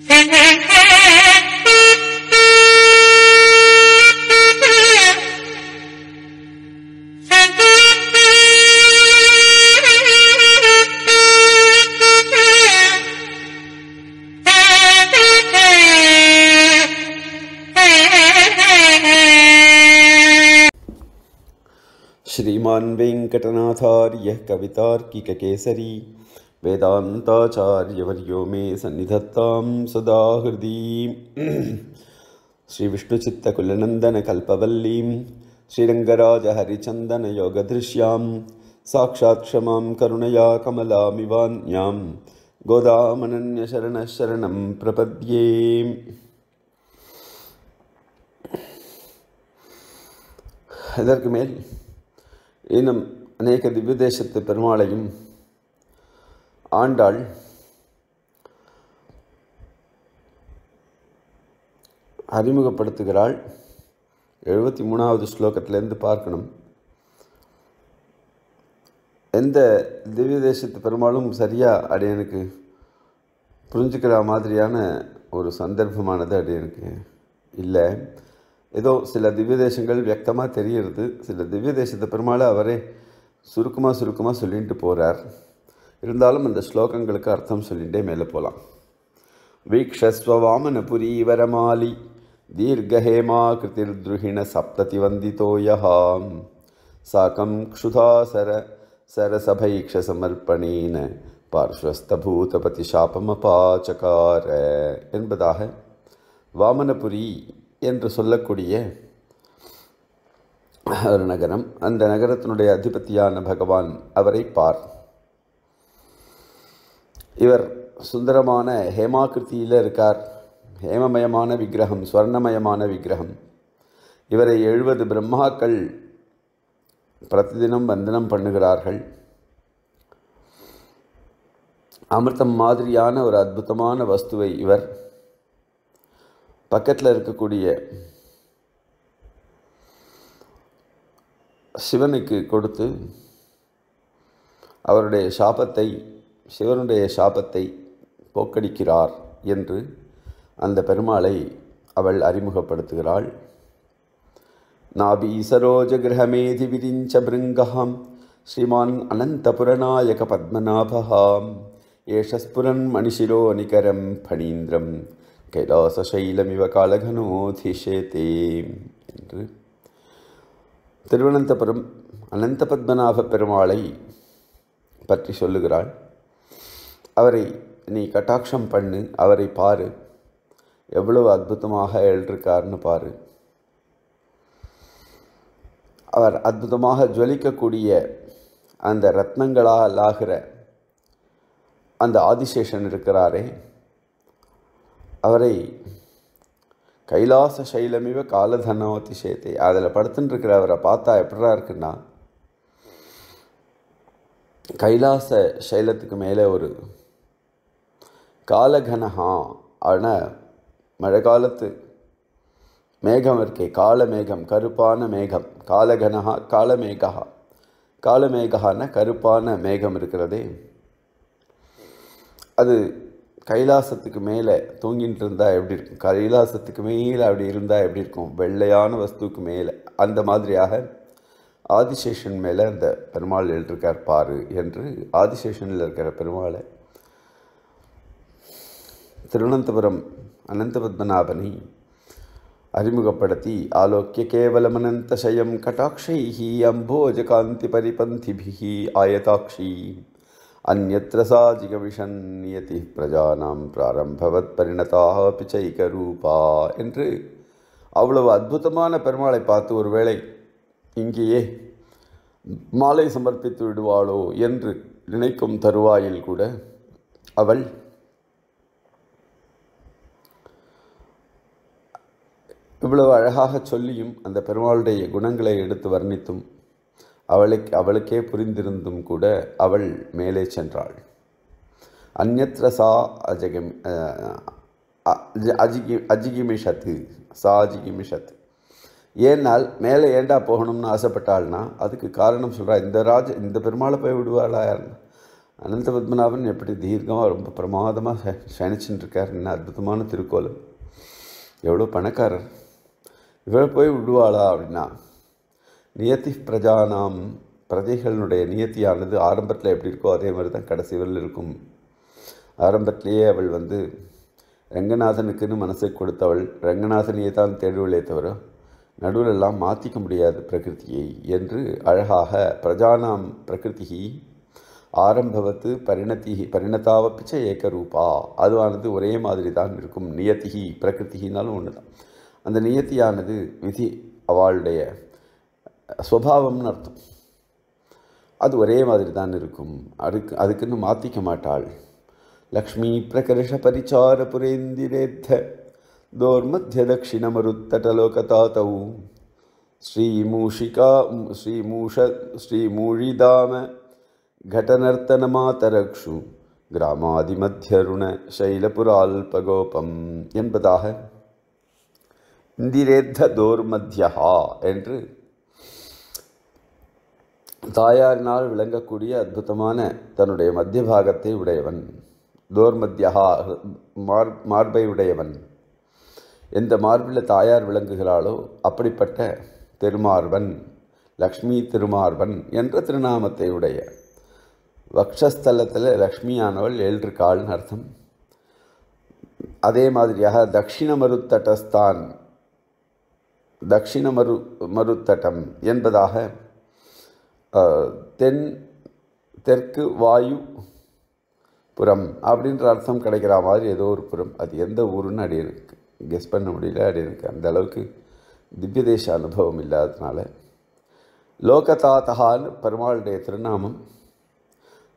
श्रीमान वेंकटनाथार्य कवितार्किक केसरी वेदान्ताचार्यवर्यो मे सन्निधत्तां सदा हृदि श्रीविष्णुचित्तकुलनन्दनकल्पवल्लीं श्रीरङ्गराजहरिचन्दनयोगदृश्यां साक्षात् क्षमां करुणया कमलामिवान्यां गोदामनन्यशरणशरणं प्रपद्ये இதற்கு மேல் இன்னும் அநேக திவ்யதேசத்து பெருமாளையும் ஆண்டாள் அறிமுகப்படுத்துகிறாள் எழுபத்தி மூணாவது ஸ்லோகத்திலேருந்து பார்க்கணும் எந்த திவ்ய தேசத்து பெருமாளும் சரியாக எனக்கு புரிஞ்சுக்கிற மாதிரியான ஒரு சந்தர்ப்பமானது எனக்கு இல்லை ஏதோ சில திவ்ய தேசங்கள் வியக்தமாக தெரிகிறது சில திவ்ய தேசத்தை பெருமாளை அவரே சுருக்கமாக சுருக்கமாக சொல்லிட்டு போகிறார் இருந்தாலும் அந்த ஸ்லோகங்களுக்கு அர்த்தம் சொல்லிகிட்டே மேலே போகலாம் வீக்ஷஸ்வவாமனபுரீவரமாலி தீர்கஹேமா சப்ததி சப்ததிவந்திதோயாம் சாக்கம் க்ஷுதாசர சரசபைக்ஷசமர்ப்பணேன பார்ஸ்வஸ்தபூதபதி சாபமபாச்சகார என்பதாக வாமனபுரி என்று சொல்லக்கூடிய ஒரு நகரம் அந்த நகரத்தினுடைய அதிபதியான பகவான் அவரை பார் இவர் சுந்தரமான ஹேமாகிருத்தியில் இருக்கார் ஹேமமயமான விக்கிரகம் ஸ்வர்ணமயமான விக்கிரகம் இவரை எழுபது பிரம்மாக்கள் பிரதிதினம் வந்தனம் பண்ணுகிறார்கள் அமிர்தம் மாதிரியான ஒரு அற்புதமான வஸ்துவை இவர் பக்கத்தில் இருக்கக்கூடிய சிவனுக்கு கொடுத்து அவருடைய சாபத்தை சிவனுடைய சாபத்தை போக்கடிக்கிறார் என்று அந்த பெருமாளை அவள் அறிமுகப்படுத்துகிறாள் நாபீசரோஜ கிரகமேதி விரிஞ்ச பிருங்கஹாம் ஸ்ரீமான் அனந்தபுரநாயக பத்மநாபஹாம் ஏஷஸ்புரன் மணிஷிரோ நிகரம் பணீந்திரம் கைலாசைலமிவ காலகனோதிஷேதே என்று திருவனந்தபுரம் அனந்த பத்மநாப பெருமாளை பற்றி சொல்லுகிறாள் அவரை நீ கட்டாட்சம் பண்ணு அவரை பாரு எவ்வளவு அற்புதமாக எழுதிருக்காருன்னு பாரு அவர் அற்புதமாக ஜொலிக்கக்கூடிய அந்த ரத்னங்களால் ஆகிற அந்த ஆதிசேஷன் இருக்கிறாரே அவரை கைலாச சைலமிவ காலதனவதி சேத்தை அதில் படுத்துட்டுருக்கிற அவரை பார்த்தா எப்படா இருக்குன்னா கைலாச சைலத்துக்கு மேலே ஒரு காலகனஹா ஆனால் மழை காலத்து மேகம் இருக்கே காலமேகம் கருப்பான மேகம் காலகனஹா காலமேகா காலமேகான கருப்பான மேகம் இருக்கிறதே அது கைலாசத்துக்கு மேலே தூங்கிட்டு இருந்தால் எப்படி இருக்கும் கைலாசத்துக்கு மேலே அப்படி இருந்தால் எப்படி இருக்கும் வெள்ளையான வஸ்துக்கு மேலே அந்த மாதிரியாக ஆதிசேஷன் மேலே அந்த பெருமாள் எழுதியிருக்கார் பாரு என்று ஆதிசேஷனில் இருக்கிற பெருமாளை திருவனந்தபுரம் அனந்தபத்மநாபனை அறிமுகப்படுத்தி ஆலோக்கிய கேவலம் கேவலமனந்தசயம் கட்டாட்சை அம்போஜகாந்தி பரிபந்திபிகி ஆயதாட்சி அந்நத்திர சாஜிகவிஷன் நியதி பிரஜானாம் பிராரம்பவத் பிச்சைக ரூபா என்று அவ்வளவு அற்புதமான பெருமாளை பார்த்து ஒருவேளை இங்கேயே மாலை சமர்ப்பித்து விடுவாளோ என்று நினைக்கும் தருவாயில் கூட அவள் இவ்வளவு அழகாக சொல்லியும் அந்த பெருமாளுடைய குணங்களை எடுத்து வர்ணித்தும் அவளுக்கு அவளுக்கே புரிந்திருந்தும் கூட அவள் மேலே சென்றாள் அந்நத்திர சா அஜகம் அஜிகி அஜிகிமிஷத்து சா அஜிகிமிஷத்து ஏன்னால் மேலே ஏண்டா போகணும்னு ஆசைப்பட்டாள்னா அதுக்கு காரணம் சொல்கிறா இந்த ராஜ இந்த பெருமாளை போய் விடுவாளா அனந்த பத்மநாபன் எப்படி தீர்க்கமாக ரொம்ப பிரமாதமாக சயனிச்சுட்டு இருக்கார் என்ன அற்புதமான திருக்கோலம் எவ்வளோ பணக்காரர் இவள் போய் விடுவாளா அப்படின்னா நியத்தி பிரஜானாம் பிரஜைகளினுடைய நியத்தியானது ஆரம்பத்தில் எப்படி இருக்கோ அதே மாதிரி தான் கடைசி இருக்கும் ஆரம்பத்திலேயே அவள் வந்து ரங்கநாதனுக்குன்னு மனசை கொடுத்தவள் ரங்கநாதனையே தான் தேடுவிலே தவிர எல்லாம் மாற்றிக்க முடியாது பிரகிருத்தியை என்று அழகாக பிரஜானாம் பிரகிருதி ஆரம்பவத்து பரிணத்தி பரிணத்தாவப்பிச்ச ஏக்கரூபா அதுவானது ஒரே மாதிரி தான் இருக்கும் நியத்திகி பிரகிருத்தினாலும் ஒன்று தான் அந்த நியத்தியானது விதி அவளுடைய சுவாவம்னு அர்த்தம் அது ஒரே மாதிரி தான் இருக்கும் அதுக்கு அதுக்குன்னு மாற்றிக்க மாட்டாள் லக்ஷ்மி பிரகர்ஷ பரிச்சார புரேந்திரேத்த தோர்மத்திய தட்சிணமருத்தடலோகதாத்தவு ஸ்ரீமூஷிகா ஸ்ரீமூஷ ஸ்ரீமூழிதாம கடனர்த்தனமாதரக்ஷு கிராமாதிமத்தியருண சைலபுரால்பகோபம் என்பதாக இந்திரேத்த தோர்மத்யா என்று தாயாரினால் விளங்கக்கூடிய அற்புதமான தன்னுடைய மத்திய பாகத்தை உடையவன் தோர்மத்யா மார் மார்பை உடையவன் எந்த மார்பில் தாயார் விளங்குகிறாளோ அப்படிப்பட்ட திருமார்பன் லக்ஷ்மி திருமார்பன் என்ற திருநாமத்தை உடைய வக்ஷஸ்தலத்தில் லக்ஷ்மியானவள் ஏழு கால்னு அர்த்தம் அதே மாதிரியாக தட்சிண மருத்தட்டஸ்தான் தட்சிண மரு மருத்தட்டம் என்பதாக தென் தெற்கு வாயு புறம் அப்படின்ற அர்த்தம் கிடைக்கிற மாதிரி ஏதோ ஒரு புறம் அது எந்த ஊருன்னு அப்படி இருக்கு கெஸ் பண்ண முடியல அப்படி இருக்கு அந்த அளவுக்கு தேச அனுபவம் இல்லாததுனால லோகதாத்தகான்னு பெருமாளுடைய திருநாமம்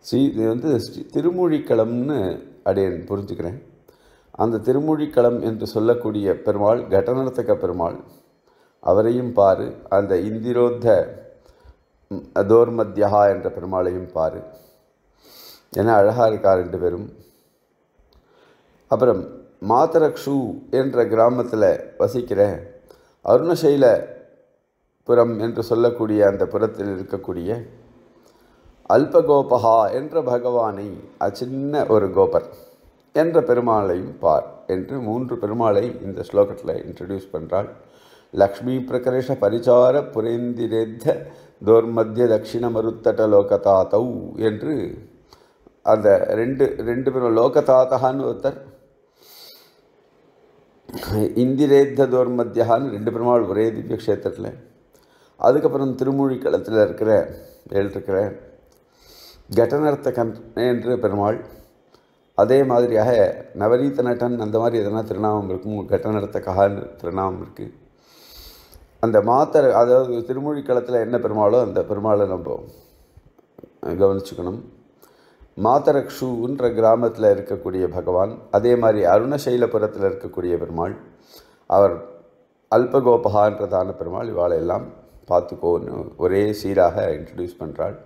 ஸ்ரீ இது வந்து ஸ்ரீ திருமொழிக்களம்னு அடையன் புரிஞ்சுக்கிறேன் அந்த திருமொழிக்களம் என்று சொல்லக்கூடிய பெருமாள் கட்டநடத்தக்க பெருமாள் அவரையும் பாரு அந்த இந்திரோத்த தோர்மத்யா என்ற பெருமாளையும் பாரு என அழகாக இருக்கார் ரெண்டு பேரும் அப்புறம் மாத்தரக்ஷு என்ற கிராமத்தில் வசிக்கிற அருணசைல புரம் என்று சொல்லக்கூடிய அந்த புறத்தில் இருக்கக்கூடிய அல்பகோபகா என்ற பகவானை அச்சின்ன ஒரு கோபர் என்ற பெருமாளையும் பார் என்று மூன்று பெருமாளை இந்த ஸ்லோகத்தில் இன்ட்ரடியூஸ் பண்ணுறாள் லக்ஷ்மீபிரகரேஷ புரேந்திரேத்த தோர்மத்திய தட்சிண மருத்தட லோகதாத்தௌ என்று அந்த ரெண்டு ரெண்டு பேரும் லோகதாத்தான்னு ஒருத்தர் இந்திரேத்த தோர்மத்தியான்னு ரெண்டு பெருமாள் ஒரே திவ்ய க்ஷேத்திரத்தில் அதுக்கப்புறம் களத்தில் இருக்கிற எழுதிருக்கிற கட்டனர்த்தகன் என்று பெருமாள் அதே மாதிரியாக நவரீத நட்டன் அந்த மாதிரி எதனா திருநாமம் இருக்கும் கட்டநடத்தக்கான்னு திருநாமம் இருக்குது அந்த மாத்தரை அதாவது திருமொழி களத்தில் என்ன பெருமாளோ அந்த பெருமாளை நம்ம கவனிச்சுக்கணும் மாத்தரக்ஷூன்ற கிராமத்தில் இருக்கக்கூடிய பகவான் அதே மாதிரி அருணசைலபுரத்தில் இருக்கக்கூடிய பெருமாள் அவர் அல்பகோபகான்றதான பெருமாள் இவாளெல்லாம் பார்த்துக்கோன்னு ஒரே சீராக இன்ட்ரடியூஸ் பண்ணுறாள்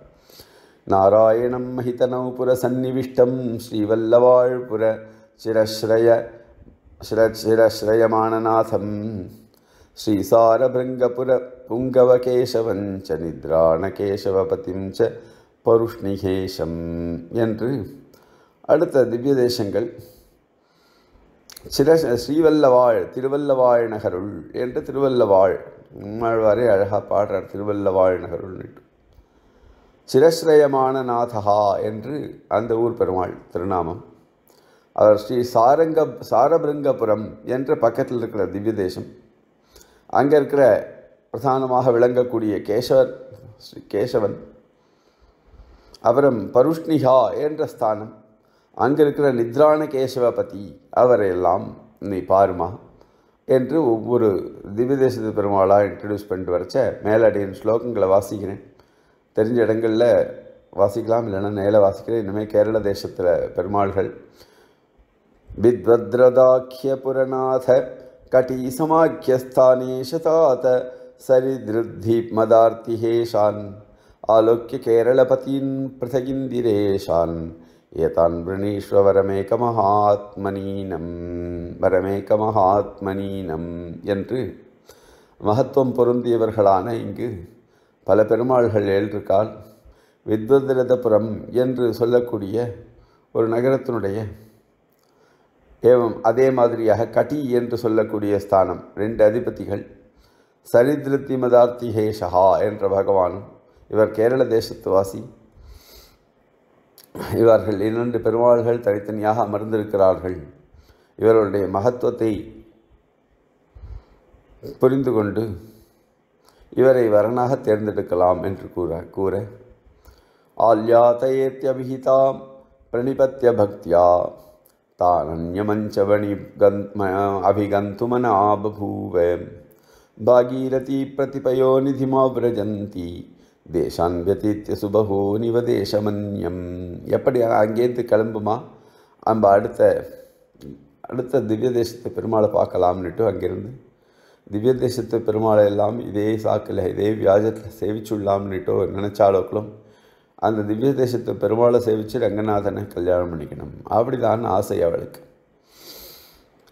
நாராயணம் மஹிதனௌபுர சந்நிவிஷ்டம் ஸ்ரீவல்லவாழ்புர சிரஸ்ரய சிரஸ்ரயமானநாதம் श्रीसारभृङ्गपुर புங்கவகேசவஞ்ச ச நித்ராண கேசவபதிம் ச பருஷ்ணிகேசம் என்று அடுத்த திவ்ய தேசங்கள் சிர ஸ்ரீவல்லவாழ் திருவல்லவாழ் நகருள் என்று திருவல்லவாழ் உம்மாழ்வாரே அழகாக பாடுறார் திருவல்லவாழ் நகருள் சிரஸ்ரயமான நாதகா என்று அந்த ஊர் பெருமாள் திருநாமம் அவர் ஸ்ரீ சாரங்க சாரபிருங்கபுரம் என்ற பக்கத்தில் இருக்கிற திவ்ய தேசம் அங்கே இருக்கிற பிரதானமாக விளங்கக்கூடிய கேசவர் ஸ்ரீ கேசவன் அவரும் பருஷ்ணிகா என்ற ஸ்தானம் அங்கே இருக்கிற நித்ரான கேசவ பதி அவரையெல்லாம் நீ பாருமா என்று ஒவ்வொரு திவ்யதேசத்து பெருமாளாக இன்ட்ரடியூஸ் பண்ணிட்டு வரைச்ச மேலடையின் ஸ்லோகங்களை வாசிக்கிறேன் தெரிஞ்ச இடங்களில் வாசிக்கலாம் இல்லைன்னா நேரில் வாசிக்கிறேன் இனிமேல் கேரள தேசத்தில் பெருமாள்கள் வித்வத்ரதாக்கிய புரநாதர் कटीसमाख्यस्थाने शतात सरिदृद्धिमदार्तिहेषान् आलोक्य केरलपतीन् पृथगिन्दिरेशान् एतान् மகாத்மனீனம் வரமேக மகாத்மனீனம் என்று மகத்துவம் பொருந்தியவர்களான இங்கு பல பெருமாள்கள் ஏழ்றுக்கால் வித்வதிரதபுரம் என்று சொல்லக்கூடிய ஒரு நகரத்தினுடைய ஏவம் அதே மாதிரியாக கட்டி என்று சொல்லக்கூடிய ஸ்தானம் ரெண்டு அதிபதிகள் சரித்திரத்தி மதார்த்திகேஷா என்ற பகவானும் இவர் கேரள தேசத்துவாசி இவர்கள் இரண்டு பெருமாள்கள் தனித்தனியாக அமர்ந்திருக்கிறார்கள் இவர்களுடைய மகத்துவத்தை புரிந்து கொண்டு இவரை வரனாக தேர்ந்தெடுக்கலாம் என்று கூற கூற ஆல்யா பிரணிபத்திய பிரணிபத்ய பக்தியா तानन्यमञ्चवणि अभिगन्तुमना बभूव भागीरथी प्रतिपयोनिधिमाव्रजन्ती தேசான் வெத்தித்திய சுபகோ நிவதேசமன்யம் எப்படி அங்கேருந்து கிளம்புமா நம்ம அடுத்த அடுத்த திவ்ய தேசத்து பெருமாளை பார்க்கலாம்னுட்டு அங்கேருந்து திவ்ய தேசத்து பெருமாளை எல்லாம் இதே சாக்கில் இதே வியாஜத்தில் சேவிச்சுள்ளாம்னுட்டோ நினச்சாலோக்களும் அந்த திவ்ய தேசத்தை பெருமாளை சேவித்து ரங்கநாதனை கல்யாணம் பண்ணிக்கணும் அப்படிதான் ஆசை அவளுக்கு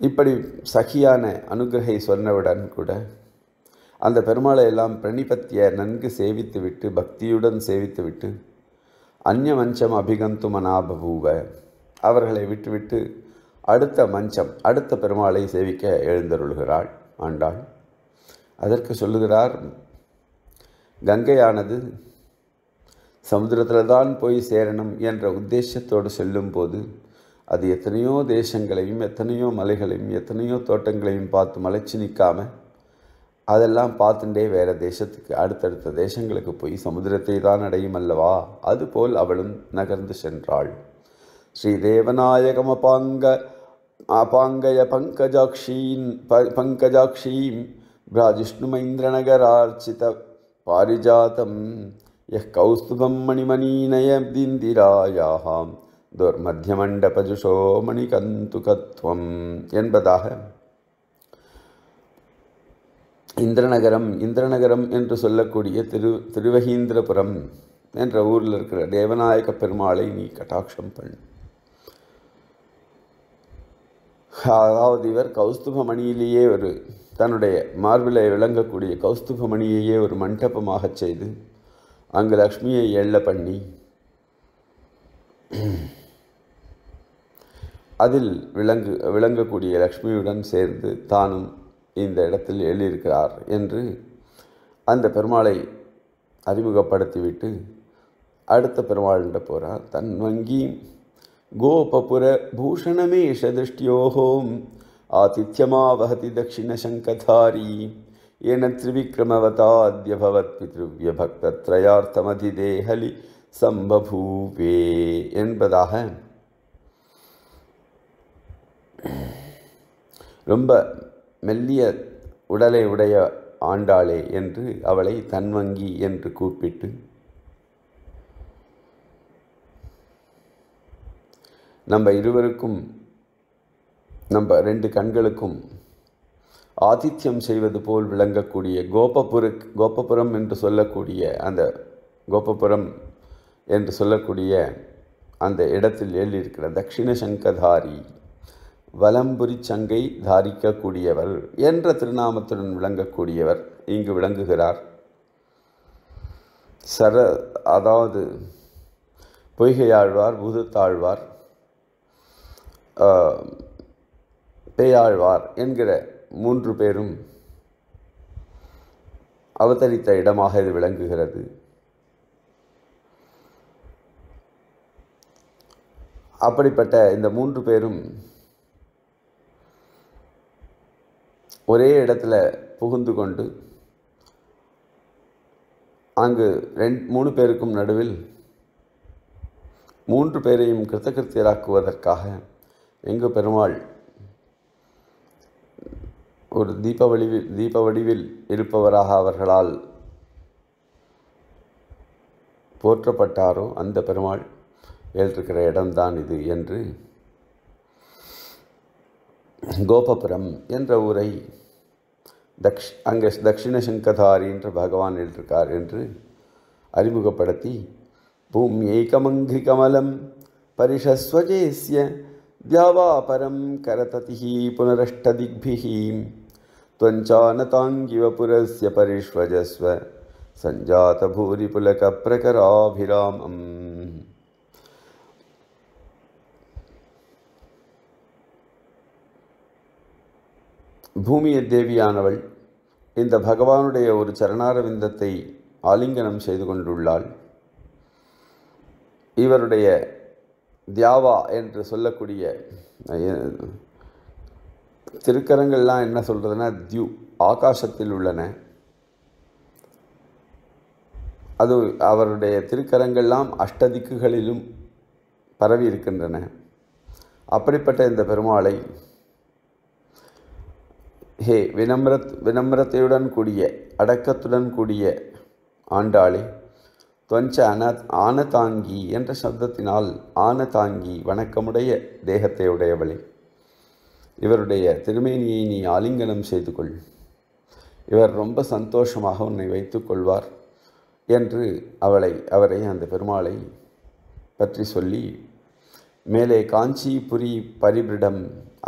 இப்படி சகியான அனுகிரகை சொன்னவுடன் கூட அந்த பெருமாளை எல்லாம் பிரணிபத்திய நன்கு சேவித்து விட்டு பக்தியுடன் சேவித்து விட்டு அந்நிய மஞ்சம் அபிகந்து மனாபபூவ அவர்களை விட்டுவிட்டு அடுத்த மஞ்சம் அடுத்த பெருமாளை சேவிக்க எழுந்தருள்கிறாள் ஆண்டாள் அதற்கு சொல்லுகிறார் கங்கையானது சமுத்திரத்தில் தான் போய் சேரணும் என்ற உத்தேசத்தோடு செல்லும்போது அது எத்தனையோ தேசங்களையும் எத்தனையோ மலைகளையும் எத்தனையோ தோட்டங்களையும் பார்த்து மலைச்சு நிற்காமல் அதெல்லாம் பார்த்துட்டே வேறு தேசத்துக்கு அடுத்தடுத்த தேசங்களுக்கு போய் சமுதிரத்தை தான் அடையும் அல்லவா அதுபோல் அவளும் நகர்ந்து சென்றாள் ஸ்ரீ தேவநாயகம் அபாங்க அபாங்கய பங்கஜாட்சீன் பங்கஜாட்சீம் ஆர்ச்சித பாரிஜாதம் यः कौस्तुभं துர்மத்தியமண்டபஜுஷோ மணிகந்துகத்வம் என்பதாக இந்திரநகரம் இந்திரநகரம் என்று சொல்லக்கூடிய திரு திருவகீந்திரபுரம் என்ற ஊரில் இருக்கிற தேவநாயக பெருமாளை நீ கட்டாட்சம் பண்ணு அதாவது இவர் கௌஸ்துபமணியிலேயே ஒரு தன்னுடைய மார்பிலை விளங்கக்கூடிய கௌஸ்துபமணியையே ஒரு மண்டபமாகச் செய்து அங்கு லக்ஷ்மியை எல்ல பண்ணி அதில் விளங்கு விளங்கக்கூடிய லக்ஷ்மியுடன் சேர்ந்து தானும் இந்த இடத்தில் எழுதியிருக்கிறார் என்று அந்த பெருமாளை அறிமுகப்படுத்திவிட்டு அடுத்த பெருமாள்கிட்ட போகிறார் தன் வங்கி கோபபுர பூஷணமேஷ வகதி ஆதித்யமாவகதி தட்சிணசங்கதாரி येन त्रिविक्रमवताद्यभवत् பித்ருவியபக்தத்ரயார்த்தமதிதேஹலி சம்பபூவே என்பதாக ரொம்ப மெல்லிய உடலை உடைய ஆண்டாளே என்று அவளை தன்வங்கி என்று கூப்பிட்டு நம்ம இருவருக்கும் நம்ம ரெண்டு கண்களுக்கும் ஆதித்யம் செய்வது போல் விளங்கக்கூடிய கோபபுர கோபபுரம் என்று சொல்லக்கூடிய அந்த கோபபுரம் என்று சொல்லக்கூடிய அந்த இடத்தில் எழுதியிருக்கிற தட்சிண சங்கதாரி வலம்புரி சங்கை தாரிக்கக்கூடியவர் என்ற திருநாமத்துடன் விளங்கக்கூடியவர் இங்கு விளங்குகிறார் சர அதாவது பொய்கையாழ்வார் பூதத்தாழ்வார் பேயாழ்வார் என்கிற மூன்று பேரும் அவதரித்த இடமாக இது விளங்குகிறது அப்படிப்பட்ட இந்த மூன்று பேரும் ஒரே இடத்துல புகுந்து கொண்டு அங்கு ரெண்டு மூணு பேருக்கும் நடுவில் மூன்று பேரையும் கிருத்தகிருத்தியராக்குவதற்காக எங்கு பெருமாள் ஒரு தீப வடிவில் தீப வடிவில் இருப்பவராக அவர்களால் போற்றப்பட்டாரோ அந்த பெருமாள் ஏற்றிருக்கிற இடம்தான் இது என்று கோபபுரம் என்ற ஊரை தக்ஷ் அங்கே தக்ஷிண சங்கதாரி என்று பகவான் எழுதியிருக்கார் என்று அறிமுகப்படுத்தி பூமியை கமங்கி கமலம் பரிஷஸ்வஜேசிய வியாபாபரம் கரததி புனரஷ்டதிக்பிஹி त्वञ्चानताङ्गिव पुरस्य परिष्वजस्व सञ्जातभूरिपुलकप्रकराभिरामम् பூமிய தேவியானவள் இந்த பகவானுடைய ஒரு சரணாரவிந்தத்தை ஆலிங்கனம் செய்து கொண்டுள்ளாள் இவருடைய தியாவா என்று சொல்லக்கூடிய திருக்கரங்கள்லாம் என்ன சொல்கிறதுனா தியூ ஆகாசத்தில் உள்ளன அது அவருடைய திருக்கரங்கள்லாம் அஷ்டதிக்குகளிலும் பரவி இருக்கின்றன அப்படிப்பட்ட இந்த பெருமாளை ஹே வினம்ரத் வினம்ரத்தையுடன் கூடிய அடக்கத்துடன் கூடிய ஆண்டாளே துவஞ்ச அன ஆனதாங்கி என்ற சப்தத்தினால் தாங்கி வணக்கமுடைய தேகத்தையுடையவளே இவருடைய திருமேனியை நீ ஆலிங்கனம் செய்து கொள் இவர் ரொம்ப சந்தோஷமாக உன்னை வைத்து கொள்வார் என்று அவளை அவரை அந்த பெருமாளை பற்றி சொல்லி மேலே காஞ்சிபுரி பரிபிரிடம்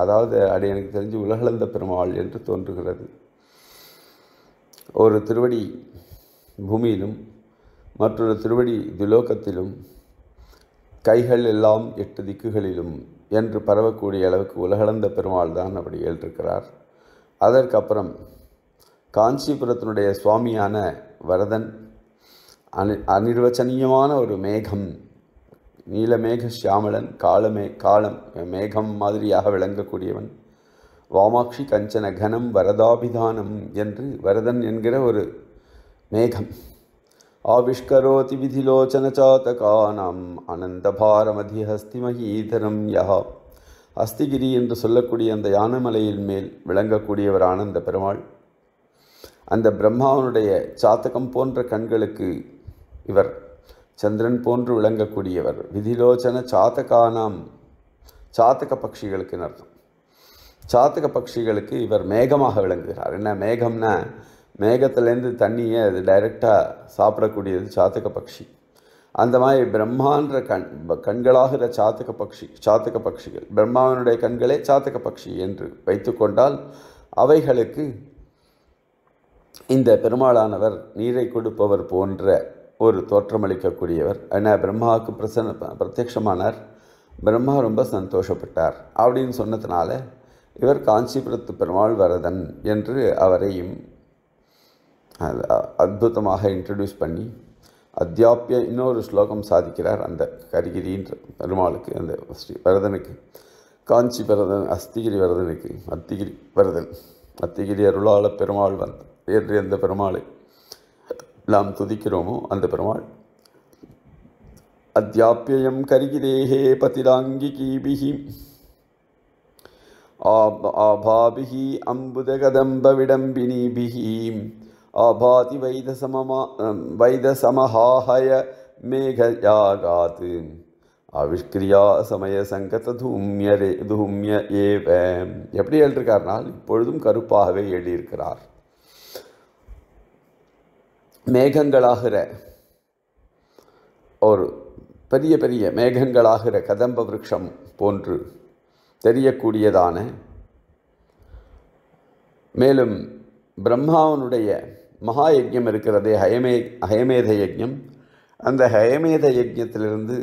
அதாவது அடி எனக்கு தெரிஞ்சு உலகளந்த பெருமாள் என்று தோன்றுகிறது ஒரு திருவடி பூமியிலும் மற்றொரு திருவடி துலோகத்திலும் கைகள் எல்லாம் எட்டு திக்குகளிலும் என்று பரவக்கூடிய அளவுக்கு உலகளந்த பெருமாள் தான் அப்படி ஏற்றிருக்கிறார் அதற்கப்புறம் காஞ்சிபுரத்தினுடைய சுவாமியான வரதன் அனி அநிர்வச்சனீயமான ஒரு மேகம் நீலமேக சியாமலன் காலமே காலம் மேகம் மாதிரியாக விளங்கக்கூடியவன் வாமாட்சி கஞ்சன கனம் வரதாபிதானம் என்று வரதன் என்கிற ஒரு மேகம் आविष्करोति விதிலோச்சனச்சாத்தகானாம் அனந்தபாரமதி ஹஸ்திமகீதரம் யா அஸ்திகிரி என்று சொல்லக்கூடிய அந்த யானமலையின் மேல் விளங்கக்கூடியவர் ஆனந்த பெருமாள் அந்த பிரம்மாவனுடைய சாத்தகம் போன்ற கண்களுக்கு இவர் சந்திரன் போன்று விளங்கக்கூடியவர் விதிலோச்சன சாத்தகானாம் சாத்தக பட்சிகளுக்குன்னு அர்த்தம் சாத்தக பட்சிகளுக்கு இவர் மேகமாக விளங்குகிறார் என்ன மேகம்னா மேகத்துலேருந்து தண்ணியை அது டைரெக்டாக சாப்பிடக்கூடியது சாத்துக்க பட்சி அந்த மாதிரி பிரம்மான்ற கண் கண்களாகிற சாத்தக பட்சி சாத்தக பட்சிகள் பிரம்மாவனுடைய கண்களே சாத்தக பட்சி என்று வைத்துக்கொண்டால் அவைகளுக்கு இந்த பெருமாளானவர் நீரை கொடுப்பவர் போன்ற ஒரு தோற்றமளிக்கக்கூடியவர் ஏன்னா பிரம்மாவுக்கு பிரசன்ன பிரத்யமானார் பிரம்மா ரொம்ப சந்தோஷப்பட்டார் அப்படின்னு சொன்னதுனால இவர் காஞ்சிபுரத்து பெருமாள் வரதன் என்று அவரையும் அற்புதமாக இன்ட்ரடியூஸ் பண்ணி அத்தியாப்பிய இன்னொரு ஸ்லோகம் சாதிக்கிறார் அந்த கரிகிரின்ற பெருமாளுக்கு அந்த ஸ்ரீ வரதனுக்கு காஞ்சி பரதன் அஸ்திகிரி வரதனுக்கு அத்திகிரி வரதன் அத்திகிரி அருளாள பெருமாள் வந்து ஏற்றி அந்த பெருமாளை நாம் துதிக்கிறோமோ அந்த பெருமாள் அத்தியாப்பியம் கரிகிரேஹே பதிராங்கிகீபிகி ஆபாபிகி அம்புத கதம்ப விடம்பினீபிகி ஆபாதி வைதசமமா வைதசமஹாஹய மேகயாகாத் அவிஷ்கிரியா சமய சங்கத்த தூம்ய ரே தூம்ய ஏவ எப்படி எழுதியிருக்காருனால் இப்பொழுதும் கருப்பாகவே எழுதியிருக்கிறார் மேகங்களாகிற ஒரு பெரிய பெரிய மேகங்களாகிற கதம்ப விரக்ஷம் போன்று தெரியக்கூடியதான மேலும் பிரம்மாவனுடைய மகா யஜ்யம் இருக்கிறதே ஹயமே ஹயமேத யஜ்யம் அந்த ஹயமேத யஜ்யத்திலிருந்து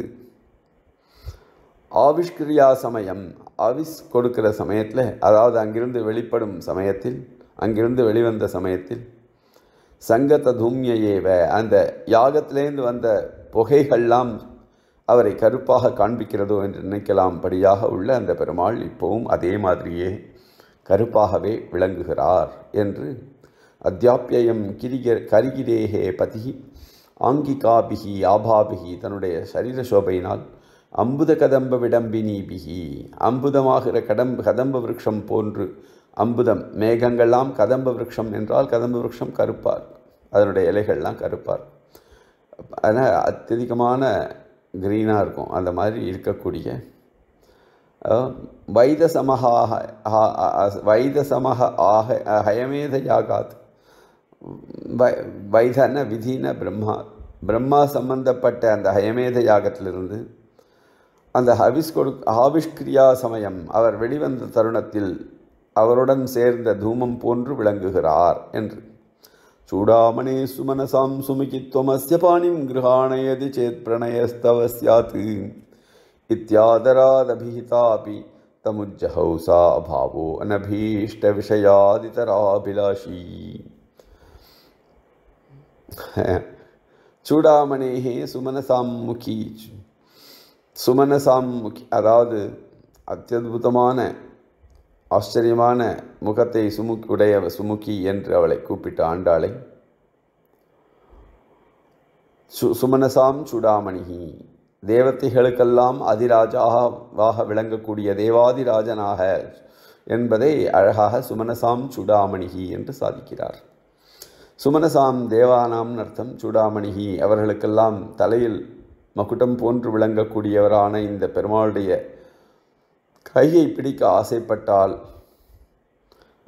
ஆவிஷ்கிரியா சமயம் ஆவிஸ் கொடுக்கிற சமயத்தில் அதாவது அங்கிருந்து வெளிப்படும் சமயத்தில் அங்கிருந்து வெளிவந்த சமயத்தில் சங்கத்த தூம்யேவ அந்த யாகத்திலேருந்து வந்த புகைகள்லாம் அவரை கருப்பாக காண்பிக்கிறதோ என்று நினைக்கலாம் படியாக உள்ள அந்த பெருமாள் இப்போவும் அதே மாதிரியே கருப்பாகவே விளங்குகிறார் என்று அத்தியாப்பியம் கிரிக கரிகிரேகே பதிகி ஆங்கிகாபிகி ஆபாபிகி தன்னுடைய சரீர சோபையினால் அம்புத கதம்ப விடம்பினீபிகி அம்புதமாகிற கடம்ப கதம்ப விரக்ஷம் போன்று அம்புதம் மேகங்கள்லாம் கதம்ப விரக்ஷம் என்றால் கதம்ப விரக்ஷம் கருப்பார் அதனுடைய இலைகள்லாம் கருப்பார் ஆனால் அத்தியதிகமான க்ரீனாக இருக்கும் அந்த மாதிரி இருக்கக்கூடிய வைத வைத வைதசமஹ ஆக ஹயமேத யாகாத் வை வைதன விதின பிரம்மா பிரம்மா சம்பந்தப்பட்ட அந்த ஹயமேத யாகத்திலிருந்து அந்த ஹவிஸ் கொடு ஆவிஷ்கிரியா சமயம் அவர் வெளிவந்த தருணத்தில் அவருடன் சேர்ந்த தூமம் போன்று விளங்குகிறார் என்று சூடாமணே சுமனசாம் சுமிகித்வமஸ்ய பாணிம் கிருஹாணயதி சேத் பிரணயஸ்தவ சியாத் இத்தியாதராதபிஹிதாபி தமுஜ்ஜஹௌசா அபாவோ அனபீஷ்ட விஷயாதிதராபிலாஷீ சூடாமணேகே சுமனசாம் முக்கி அதாவது அத்தியுதமான ஆச்சரியமான முகத்தை சுமுக் உடைய சுமுகி என்று அவளை கூப்பிட்ட ஆண்டாளை சு சுமனசாம் சுடாமணிகி தேவத்தைகளுக்கெல்லாம் அதிராஜாவாக விளங்கக்கூடிய தேவாதிராஜனாக என்பதை அழகாக சுமனசாம் சுடாமணிகி என்று சாதிக்கிறார் சுமனசாம் தேவானாம் அர்த்தம் சூடாமணிகி அவர்களுக்கெல்லாம் தலையில் மகுடம் போன்று விளங்கக்கூடியவரான இந்த பெருமாளுடைய கையை பிடிக்க ஆசைப்பட்டால்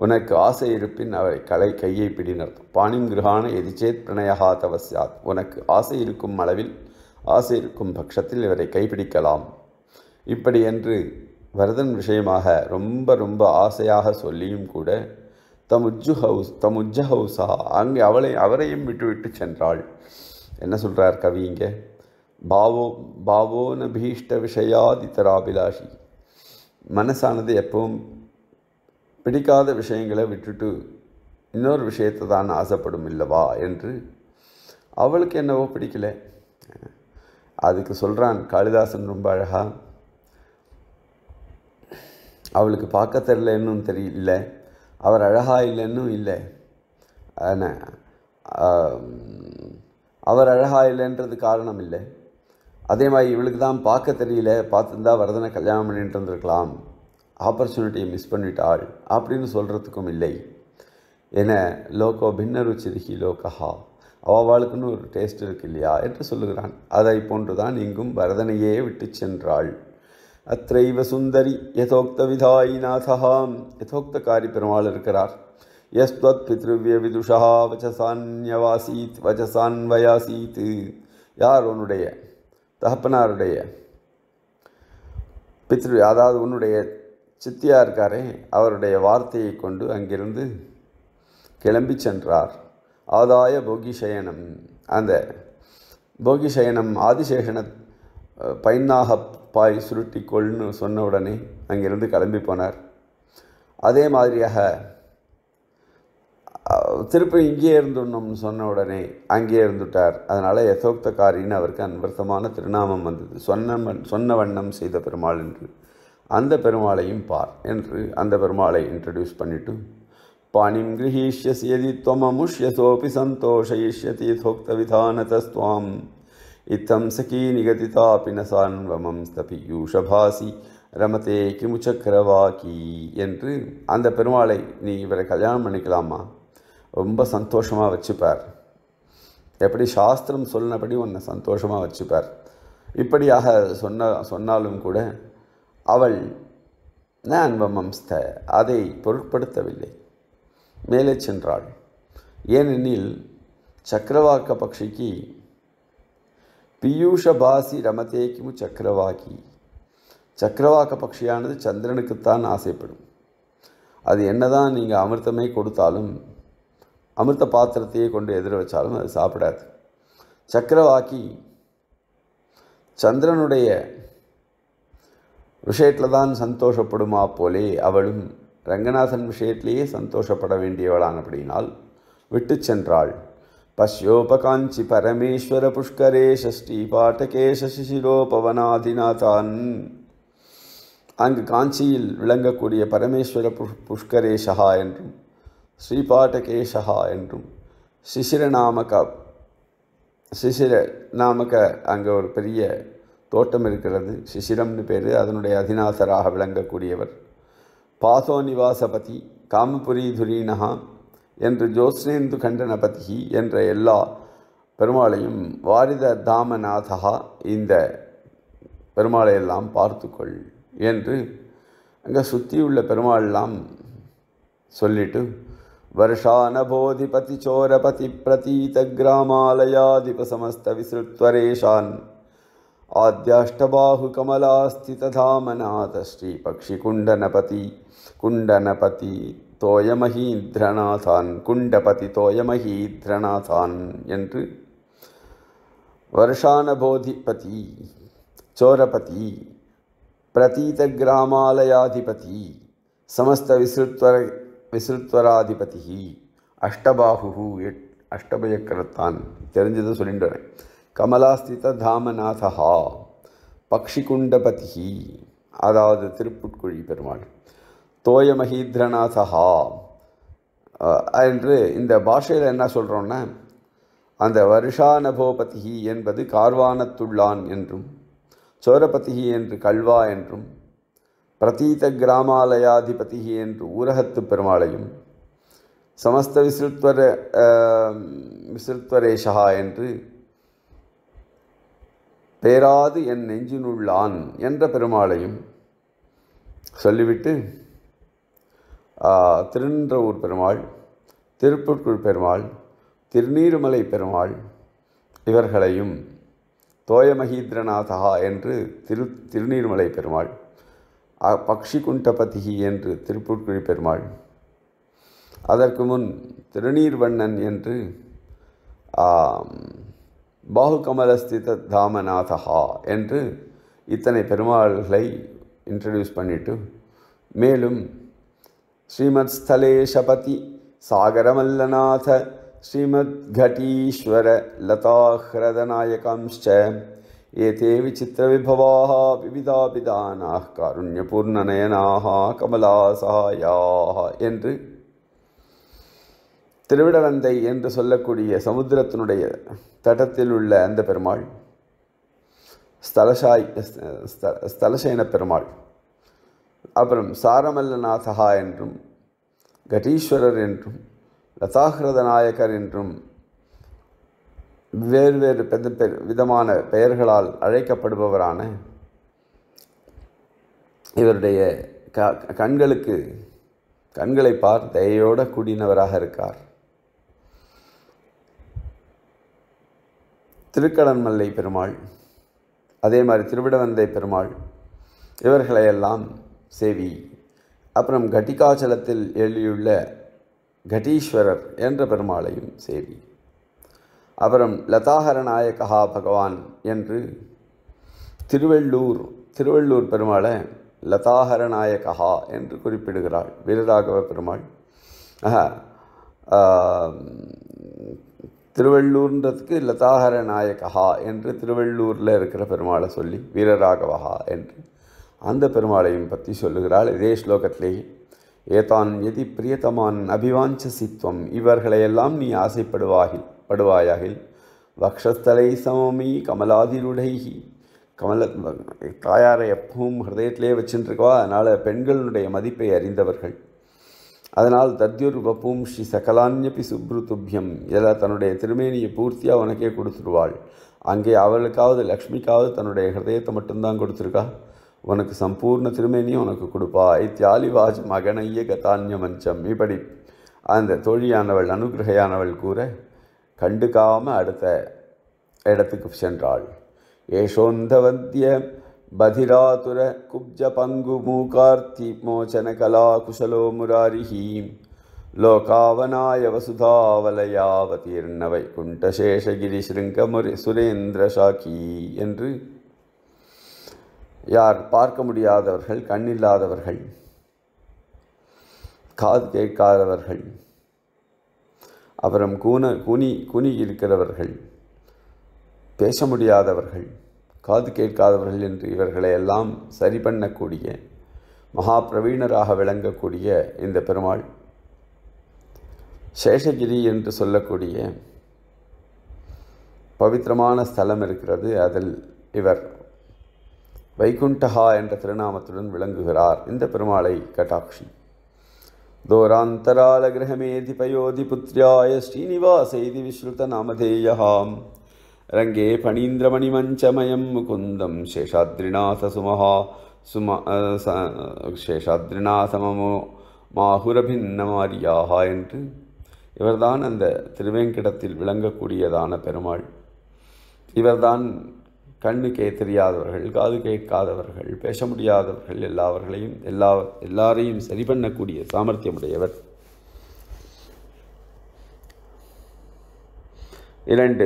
உனக்கு ஆசை இருப்பின் அவரை கலை கையை பிடினர் பாணிங்கிருகான எதிச்சேத் பிரணயகா தவசியாத் உனக்கு ஆசை இருக்கும் அளவில் ஆசை இருக்கும் பட்சத்தில் இவரை கைப்பிடிக்கலாம் இப்படி என்று வரதன் விஷயமாக ரொம்ப ரொம்ப ஆசையாக சொல்லியும் கூட தமுஜு ஹவுஸ் தமுஜ ஹவுஸா அங்கே அவளை அவரையும் விட்டுவிட்டு சென்றாள் என்ன சொல்கிறார் கவி இங்கே பாவோ பாவோ நபீஷ்ட விஷயாதித்தராபிலாஷி மனசானது எப்பவும் பிடிக்காத விஷயங்களை விட்டுட்டு இன்னொரு விஷயத்தை தான் ஆசைப்படும் இல்லவா என்று அவளுக்கு என்னவோ பிடிக்கல அதுக்கு சொல்கிறான் காளிதாசன் ரொம்ப அழகாக அவளுக்கு பார்க்க இன்னும் தெரியல அவர் அழகாக இல்லைன்னு இல்லை அவர் அழகாக இல்லைன்றது காரணம் இல்லை அதே மாதிரி இவளுக்கு தான் பார்க்க தெரியல பார்த்துருந்தா வரதனை கல்யாணம் பண்ணிட்டு இருந்திருக்கலாம் ஆப்பர்ச்சுனிட்டியை மிஸ் பண்ணிட்டாள் அப்படின்னு சொல்கிறதுக்கும் இல்லை என லோகோ பின்ன ருச்சிருகி லோகஹா அவளுக்குன்னு ஒரு டேஸ்ட் இருக்கு இல்லையா என்று சொல்லுகிறான் அதை போன்றுதான் இங்கும் வரதனையே விட்டு சென்றாள் அத்தைவ சுந்தரி யதோக்த விதாயிநாதா யதோக்தகாரி பெருமாள் இருக்கிறார் யஸ்வத் பித்ருவிய விதுஷா வச்சசான்யவாசீத் வஜசான்வயாசீத் யார் உன்னுடைய தகப்பனாருடைய பித்ரு அதாவது உன்னுடைய சித்தியா இருக்காரே அவருடைய வார்த்தையை கொண்டு அங்கிருந்து கிளம்பி சென்றார் ஆதாய போகிசயனம் அந்த போகிசயனம் ஆதிசேஷன பயனாக பாய் சுருட்டிக்கொள்னு சொன்ன உடனே அங்கிருந்து கிளம்பி போனார் அதே மாதிரியாக திருப்பி இங்கே இருந்துடணும்னு சொன்ன உடனே அங்கே இருந்துட்டார் அதனால் யசோக்தகாரின்னு அவருக்கு அன்பர்த்தமான திருநாமம் வந்தது சொன்ன சொன்ன வண்ணம் செய்த பெருமாள் என்று அந்த பெருமாளையும் பார் என்று அந்த பெருமாளை இன்ட்ரடியூஸ் பண்ணிட்டு பாணிம் கிரகீஷ்யசியதி எதி துவமமுஷ்யசோபி சந்தோஷயிஷ்யதி சோக்த விதானதஸ்துவாம் நிகதிதா इत्थंसकी நிகதிதாபினசான்வமம் யூஷபாசி ரமதே கிமுச்சக்கரவாக்கி என்று அந்த பெருமாளை நீ இவரை கல்யாணம் பண்ணிக்கலாமா ரொம்ப சந்தோஷமாக வச்சுப்பார் எப்படி சாஸ்திரம் சொன்னபடி உன்னை சந்தோஷமாக வச்சுப்பார் இப்படியாக சொன்ன சொன்னாலும் கூட அவள் ஸ்த அதை பொருட்படுத்தவில்லை மேலே சென்றாள் ஏனெனில் சக்கரவாக்க பக்ஷிக்கு பியூஷபாசி பாசி கிமு சக்கரவாக்கி சக்கரவாக்க பக்ஷியானது சந்திரனுக்குத்தான் ஆசைப்படும் அது என்னதான் நீங்கள் அமிர்தமே கொடுத்தாலும் அமிர்த பாத்திரத்தையே கொண்டு எதிர வச்சாலும் அது சாப்பிடாது சக்கரவாக்கி சந்திரனுடைய விஷயத்தில் தான் சந்தோஷப்படுமா போலே அவளும் ரங்கநாதன் விஷயத்திலேயே சந்தோஷப்பட அப்படின்னால் விட்டு சென்றாள் पश्योपकाञ्चि परमेश्वरपुष्करे षष्टिपाटके சசிசிரோபவனாதிநாதான் அங்கு காஞ்சியில் விளங்கக்கூடிய பரமேஸ்வர புஷ்கரேஷகா என்றும் ஸ்ரீபாட்டகேஷகா என்றும் சிசிர நாமக சிசிர நாமக அங்கே ஒரு பெரிய தோட்டம் இருக்கிறது சிசிரம்னு பேர் அதனுடைய அதிநாசராக விளங்கக்கூடியவர் பாசோ நிவாசபதி காமபுரி துரீனகா என்று ஜோஸ்னேந்து கண்டனபதிகி என்ற எல்லா பெருமாளையும் வாரித தாமநாதா இந்த பெருமாளை எல்லாம் பார்த்துக்கொள் என்று அங்கே சுற்றியுள்ள பெருமாளெல்லாம் சொல்லிட்டு வருஷானபோதிபதி சோரபதி பிரதீத கிராமாலயாதிபசமஸ்த விசுத்வரேஷான் ஆத்யாஷ்டபாகு கமலாஸ்திததாமநாத ஸ்ரீ பக்ஷி குண்டனபதி குண்டனபதி தோயமஹீந்திரநாதான் குண்டபதி தோயமஹீந்திரநாதான் என்று வருஷானபோதிபதி சோரபதி பிரதீத கிராமாலயாதிபதி சமஸ்த விசுத்வர விசுத்வராதிபதி அஷ்டபாகு எட் அஷ்டபயக்கரத்தான் தெரிஞ்சதை சொல்லின்றேன் கமலாஸ்தித தாமநாதா பக்ஷிகுண்டபதி அதாவது திருப்புட்குழி பெருமாள் தோயமஹீத்ரநாதஹா என்று இந்த பாஷையில் என்ன சொல்கிறோன்னா அந்த வருஷானபோபதிகி என்பது கார்வானத்துள்ளான் என்றும் சோரபதிகி என்று கல்வா என்றும் பிரதீத கிராமாலயாதிபதிகி என்று ஊரகத்து பெருமாளையும் சமஸ்த விசுத்வர விசுத்வரேஷா என்று பேராது என் நெஞ்சினுள்ளான் என்ற பெருமாளையும் சொல்லிவிட்டு திருநின்றவூர் பெருமாள் திருப்புற்குள் பெருமாள் திருநீருமலை பெருமாள் இவர்களையும் தோயமகீந்திரநாதகா என்று திரு திருநீர்மலை பெருமாள் பக்ஷி குண்டபதிகி என்று திருப்புட்குழி பெருமாள் அதற்கு முன் திருநீர்வண்ணன் என்று பாகுகமலஸ்தித தாமநாதகா என்று இத்தனை பெருமாள்களை இன்ட்ரடியூஸ் பண்ணிவிட்டு மேலும் ஸ்ரீமத் ஸ்தலேஷபதி சாகரமல்லநாத ஸ்ரீமத் घटीश्वर ஏதே एते विचित्रविभवाः विविधाभिधानाः कारुण्यपूर्णनयनाः கமலாசாயாக என்று திருவிடவந்தை என்று சொல்லக்கூடிய சமுத்திரத்தினுடைய தட்டத்தில் உள்ள அந்த பெருமாள் ஸ்தலசாய் ஸ்தலசேன பெருமாள் அப்புறம் சாரமல்லநாதகா என்றும் கடீஸ்வரர் என்றும் லதாகிருத நாயக்கர் என்றும் வேறு வேறு பெந்த விதமான பெயர்களால் அழைக்கப்படுபவரான இவருடைய க கண்களுக்கு கண்களை பார் தயையோட கூடினவராக இருக்கார் திருக்கடன்மல்லை பெருமாள் அதே மாதிரி திருவிடவந்தை பெருமாள் இவர்களையெல்லாம் செவி அப்புறம் கட்டிகாச்சலத்தில் எழுதியுள்ள கடீஸ்வரர் என்ற பெருமாளையும் சேவி அப்புறம் லதாகரநாயகா பகவான் என்று திருவள்ளூர் திருவள்ளூர் பெருமாளை லதாகரநாயகா என்று குறிப்பிடுகிறாள் வீரராகவ பெருமாள் திருவள்ளூர்ன்றதுக்கு லதாகரநாயகா என்று திருவள்ளூரில் இருக்கிற பெருமாளை சொல்லி வீரராகவஹா என்று அந்த பெருமாளையும் பற்றி சொல்லுகிறாள் இதே ஸ்லோகத்திலே ஏதான் எதி பிரியதமான் அபிவாஞ்சசித்வம் இவர்களையெல்லாம் நீ ஆசைப்படுவாகில் படுவாயாகில் வக்ஷஸ்தலை சமமி கமலாதிருடைகி கமல தாயாரை எப்பவும் ஹிரதயத்திலே வச்சுருக்கவா அதனால் பெண்களுடைய மதிப்பை அறிந்தவர்கள் அதனால் தத்யுர் வப்பும் ஸ்ரீ சகலான்யபி சுப்ருதுபியம் இதெல்லாம் தன்னுடைய திருமேனியை பூர்த்தியாக உனக்கே கொடுத்துருவாள் அங்கே அவளுக்காவது லக்ஷ்மிக்காவது தன்னுடைய ஹிரதயத்தை மட்டும்தான் கொடுத்துருக்கா உனக்கு சம்பூர்ண திருமேனியும் உனக்கு கொடுப்பா தியாலிவாஜ் மகனைய கதான்ய மஞ்சம் இப்படி அந்த தோழியானவள் அனுகிரகையானவள் கூற கண்டுக்காம அடுத்த இடத்துக்கு சென்றாள் ஏஷோந்தவத்திய பதிராதுர குப்ஜ பங்கு மூகார்த்தி மோச்சன கலா குசலோ முராரிஹி லோகாவனாய வசுதாவலையாவதீர்ணவை குண்டசேஷகிரி சுருங்கமுரி சுரேந்திர சாக்கி என்று யார் பார்க்க முடியாதவர்கள் கண்ணில்லாதவர்கள் காது கேட்காதவர்கள் அப்புறம் கூன குனி குனி இருக்கிறவர்கள் பேச முடியாதவர்கள் காது கேட்காதவர்கள் என்று இவர்களை எல்லாம் சரி பண்ணக்கூடிய மகா பிரவீணராக விளங்கக்கூடிய இந்த பெருமாள் சேஷகிரி என்று சொல்லக்கூடிய பவித்திரமான ஸ்தலம் இருக்கிறது அதில் இவர் வைகுண்டஹா என்ற திருநாமத்துடன் விளங்குகிறார் இந்த பெருமாளை கட்டாட்சி தோராந்தரால பயோதி புத்திரியாய ஸ்ரீனிவாசைதி விஸ்ருத நாமதேயாம் ரங்கே பணீந்திரமணி மஞ்சமயம் முகுந்தம் சேஷாத்ரிநாத சுமஹா சும சேஷாத்ரிநாசமமோ மாஹுரபின்னமாரியாக என்று இவர்தான் அந்த திருவேங்கிடத்தில் விளங்கக்கூடியதான பெருமாள் இவர்தான் கண்ணுக்கே தெரியாதவர்கள் காது கேட்காதவர்கள் பேச முடியாதவர்கள் எல்லாவர்களையும் எல்லா எல்லாரையும் சரி பண்ணக்கூடிய சாமர்த்தியமுடையவர் இரண்டு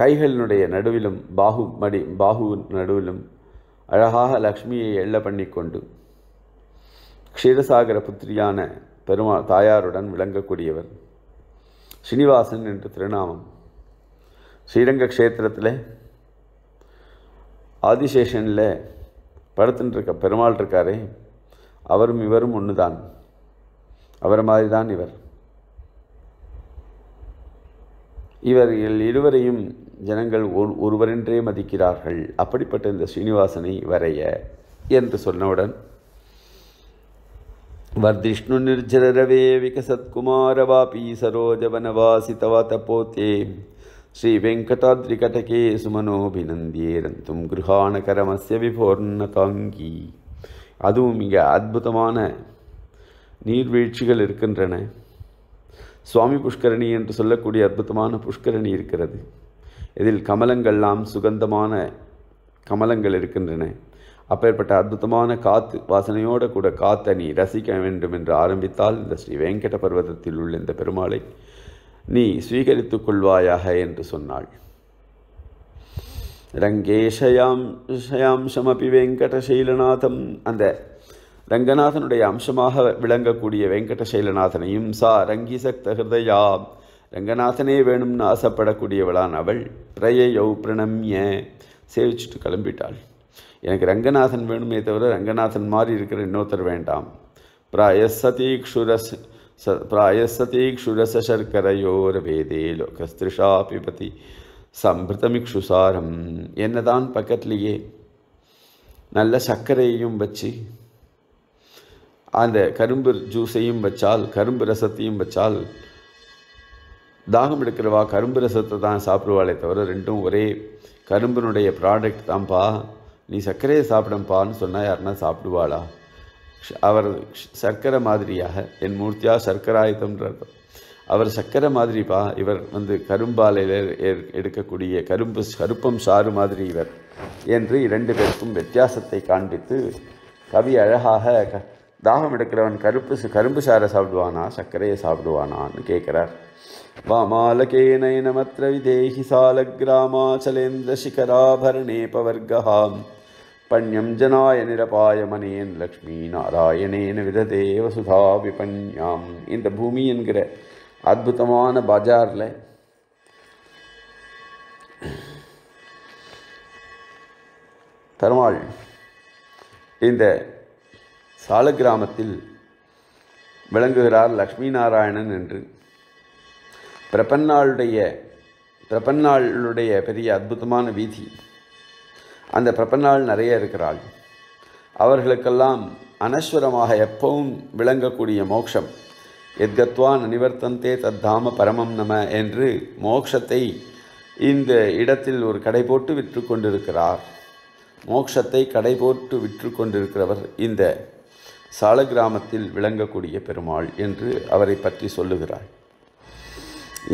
கைகளினுடைய நடுவிலும் பாகு மடி பாகு நடுவிலும் அழகாக லக்ஷ்மியை எள்ள பண்ணிக்கொண்டு க்ஷீரசாகர புத்திரியான பெருமா தாயாருடன் விளங்கக்கூடியவர் ஸ்ரீனிவாசன் என்று திருநாமம் ஸ்ரீரங்க க்ஷேத்திரத்தில் ஆதிசேஷனில் படுத்துன்னு இருக்க பெருமாள் இருக்காரே அவரும் இவரும் ஒன்று தான் அவர் மாதிரி தான் இவர் இவர்கள் இருவரையும் ஜனங்கள் ஒருவரென்றே மதிக்கிறார்கள் அப்படிப்பட்ட இந்த ஸ்ரீனிவாசனை வரைய என்று சொன்னவுடன் वर्धिष्णु निर्झर रवे विकसत्कुमारवापी सरोजवनवासितवा तपोते ஸ்ரீ श्रीवेङ्कटाद्रिकटके சுமனோபிநந்தியேரந்தும் கிருஹான கரமஸ்ய விபோர்ணதாங்கி அதுவும் மிக அற்புதமான நீர்வீழ்ச்சிகள் இருக்கின்றன சுவாமி புஷ்கரணி என்று சொல்லக்கூடிய அற்புதமான புஷ்கரணி இருக்கிறது இதில் கமலங்கள்லாம் சுகந்தமான கமலங்கள் இருக்கின்றன அப்பேற்பட்ட அற்புதமான காத்து வாசனையோடு கூட காத்த நீ ரசிக்க வேண்டும் என்று ஆரம்பித்தால் இந்த ஸ்ரீ வெங்கட பர்வதத்தில் உள்ள இந்த பெருமாளை நீ ஸ்வீகரித்துக் கொள்வாயாக என்று சொன்னாள் ரங்கேஷயாம் ஷயாம்சமபி வெங்கடசைலநாதம் அந்த ரங்கநாதனுடைய அம்சமாக விளங்கக்கூடிய வெங்கடசைலநாதனையும் சா ரங்கிசக்த ஹிருதயா ரங்கநாதனே வேணும்னு ஆசைப்படக்கூடியவளான் அவள் பிரய பிரயயௌ பிரணம்ய சேவிச்சுட்டு கிளம்பிட்டாள் எனக்கு ரங்கநாதன் வேணுமே தவிர ரங்கநாதன் மாதிரி இருக்கிற இன்னொருத்தர் வேண்டாம் பிராய சதீக்ஷுரஸ் स प्रायस्सति லோகஸ்திருஷா பிபதி சம்பிரதமிக்ஷுசாரம் என்னதான் தான் பக்கத்துலேயே நல்ல சர்க்கரையையும் வச்சு அந்த கரும்பு ஜூஸையும் வச்சால் கரும்பு ரசத்தையும் வச்சால் தாகம் எடுக்கிறவா கரும்பு ரசத்தை தான் சாப்பிடுவாளே தவிர ரெண்டும் ஒரே கரும்பினுடைய ப்ராடக்ட் தான்ப்பா நீ சர்க்கரையை சாப்பிடம்ப்பான்னு சொன்னால் யாருன்னா சாப்பிடுவாளா அவர் சர்க்கரை மாதிரியாக என் மூர்த்தியாக சர்க்கராயுதம்ன்ற அவர் சர்க்கரை மாதிரிப்பா இவர் வந்து கரும்பாலையில் எடுக்கக்கூடிய கரும்பு கருப்பம் சாறு மாதிரி இவர் என்று இரண்டு பேருக்கும் வித்தியாசத்தை காண்பித்து கவி அழகாக க தாகம் எடுக்கிறவன் கருப்பு கரும்பு சாரை சாப்பிடுவானா சர்க்கரையை சாப்பிடுவானான்னு கேட்குறார் வாமாலகேனைனமத்ர விதேகி சிகராபரணே பவர்கஹாம் पण्यं நிரபாயமனேன் லக்ஷ்மி நாராயணேன விததே வசுதா விபன்யாம் இந்த பூமி என்கிற அற்புதமான பஜாரில் பெருமாள் இந்த சால கிராமத்தில் விளங்குகிறார் லக்ஷ்மி நாராயணன் என்று பிரபன்னாளுடைய பிரபன்னாளுடைய பெரிய அற்புதமான வீதி அந்த பிரபன்னாள் நிறைய இருக்கிறாள் அவர்களுக்கெல்லாம் அனஸ்வரமாக எப்பவும் விளங்கக்கூடிய மோட்சம் எத்கத்வா நிவர்த்தந்தே தத்தாம பரமம் நம என்று மோக்ஷத்தை இந்த இடத்தில் ஒரு கடை போட்டு விற்று கொண்டிருக்கிறார் மோக்ஷத்தை கடை போட்டு விற்று கொண்டிருக்கிறவர் இந்த சால கிராமத்தில் விளங்கக்கூடிய பெருமாள் என்று அவரை பற்றி சொல்லுகிறார்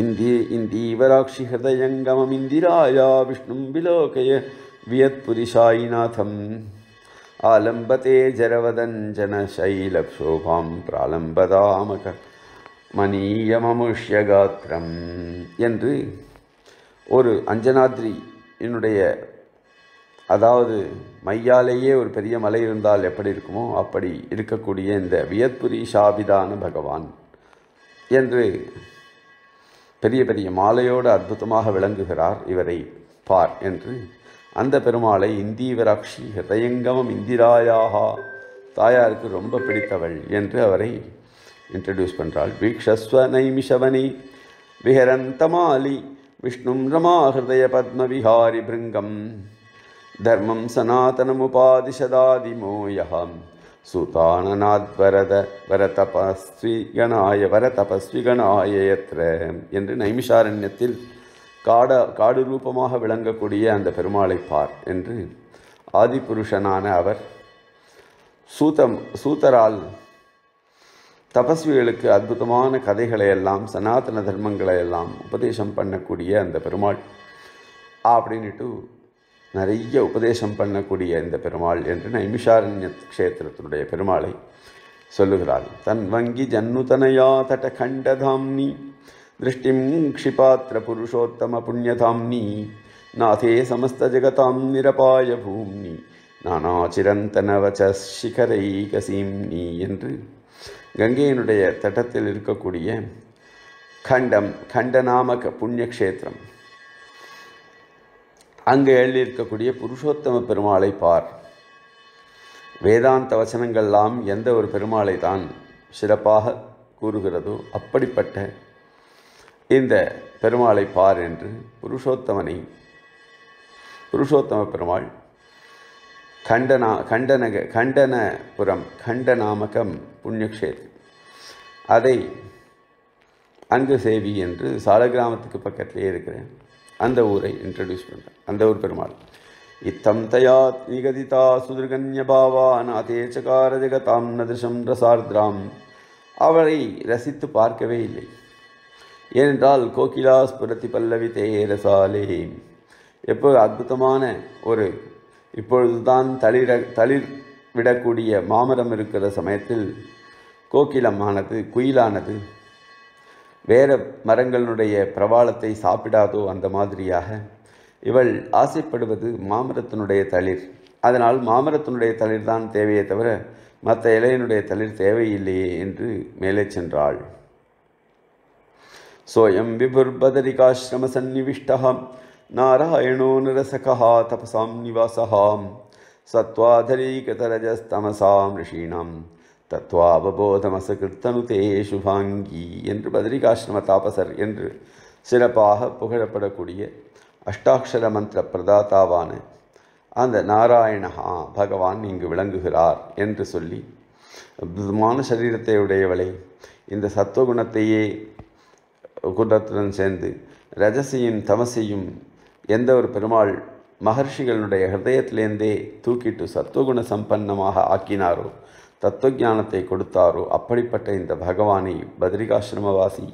இந்தி இந்தி இவராட்சி ஹிருதயங்கமம் இந்திராயா விஷ்ணும் விலோகய வியத்புரிஷாயிநாதம் ஆலம்பதே ஜரவதஞ்சனசைலப்ஷோபாம் பிராலம்பதாமக மணீயமமுஷ்யகாத்திரம் என்று ஒரு அஞ்சனாத்ரி என்னுடைய அதாவது மையாலேயே ஒரு பெரிய மலை இருந்தால் எப்படி இருக்குமோ அப்படி இருக்கக்கூடிய இந்த வியத்புரி சாபிதான பகவான் என்று பெரிய பெரிய மாலையோடு அற்புதமாக விளங்குகிறார் இவரை பார் என்று அந்த பெருமாளை இந்தீவராட்சி ஹிரதயங்கமம் இந்திராயாகா தாயாருக்கு ரொம்ப பிடித்தவள் என்று அவரை இன்ட்ரடியூஸ் பண்ணுறாள் வீக்ஷஸ்வ நைமிஷவனி விஹரந்தமாலி விஷ்ணும் ரமா ஹிருதய பத்மவிஹாரி பிருங்கம் தர்மம் சனாதனமுபாதிஷதாதிமோயம் சுதானநாத்வரத வரதபஸ்விகணாய வரதபஸ்விகணாய எத்திர என்று நைமிஷாரண்யத்தில் காட காடு ரூபமாக விளங்கக்கூடிய அந்த பெருமாளை பார் என்று ஆதிபுருஷனான அவர் சூத்தம் சூத்தரால் தபஸ்விகளுக்கு அற்புதமான கதைகளையெல்லாம் சனாதன தர்மங்களை எல்லாம் உபதேசம் பண்ணக்கூடிய அந்த பெருமாள் அப்படின்ட்டு நிறைய உபதேசம் பண்ணக்கூடிய இந்த பெருமாள் என்று நைமிஷாரண்ய க்ஷேத்திரத்தினுடைய பெருமாளை சொல்லுகிறாள் தன் வங்கி ஜன்னுதனையா தட கண்டதாம்னி திருஷ்டிம் க்ஷிபாத்திர நிரபாய क्षिपात्रपुरुषोत्तमपुण्यताम्नी नाथे समस्तजगतां निरपाय भूम्नि நானாச்சிரந்தனவச்சிகரைகசீம்னி என்று கங்கையினுடைய தட்டத்தில் இருக்கக்கூடிய கண்டம் கண்டநாமக புண்ணியக்ஷேத்திரம் அங்கு எழுதியிருக்கக்கூடிய புருஷோத்தம பெருமாளை பார் வேதாந்த வசனங்கள்லாம் எந்த ஒரு பெருமாளை தான் சிறப்பாக கூறுகிறதோ அப்படிப்பட்ட இந்த பெருமாளை பார் என்று புருஷோத்தமனை புருஷோத்தம பெருமாள் கண்டனா கண்டனக கண்டனபுரம் கண்டநாமகம் புண்ணியக்ஷேத்திரம் அதை அங்கு சேவி என்று சால கிராமத்துக்கு பக்கத்திலே இருக்கிறேன் அந்த ஊரை இன்ட்ரடியூஸ் பண்ணுறேன் அந்த ஊர் பெருமாள் இத்தம் தயா நிகதிதா சுதுர்கன்யபாவான் அதே சகார ஜெகதாம் நதிருஷம் ரசார்திராம் அவளை ரசித்து பார்க்கவே இல்லை ஏனென்றால் கோகிலாஸ் புரத்தி பல்லவி தேரசாலே எப்போது அற்புதமான ஒரு இப்பொழுது தான் தளிர தளிர் விடக்கூடிய மாமரம் இருக்கிற சமயத்தில் கோகிலமானது குயிலானது வேற மரங்களுடைய பிரபாலத்தை சாப்பிடாதோ அந்த மாதிரியாக இவள் ஆசைப்படுவது மாமரத்தினுடைய தளிர் அதனால் மாமரத்தினுடைய தளிர் தான் தேவையே தவிர மற்ற இலையினுடைய தளிர் தேவையில்லையே என்று மேலே சென்றாள் சோயம் विभुर्बदरिकाश्रमसन्निविष्टः நாராயணோ நரசகா தபசாம் நிவாசாம் சத்வாதரீகதரஜஸ்தமசாம் ரிஷீணாம் தத்வாவபோதமசகிருத்தனுதே சுபாங்கி என்று பதரிகாசிரம தாபசர் என்று சிறப்பாக புகழப்படக்கூடிய அஷ்டாட்சர மந்திர பிரதாத்தாவான அந்த நாராயணஹா பகவான் இங்கு விளங்குகிறார் என்று சொல்லி மான சரீரத்தை உடையவளை இந்த சத்துவகுணத்தையே குண்டத்துடன் சேர்ந்து ரஜசையும் தமசையும் எந்த ஒரு பெருமாள் மகர்ஷிகளுடைய ஹிரதயத்திலேருந்தே தூக்கிட்டு சத்துவகுண சம்பன்னமாக ஆக்கினாரோ தத்துவஜானத்தை கொடுத்தாரோ அப்படிப்பட்ட இந்த பகவானை பத்ரிகாசிரமவாசி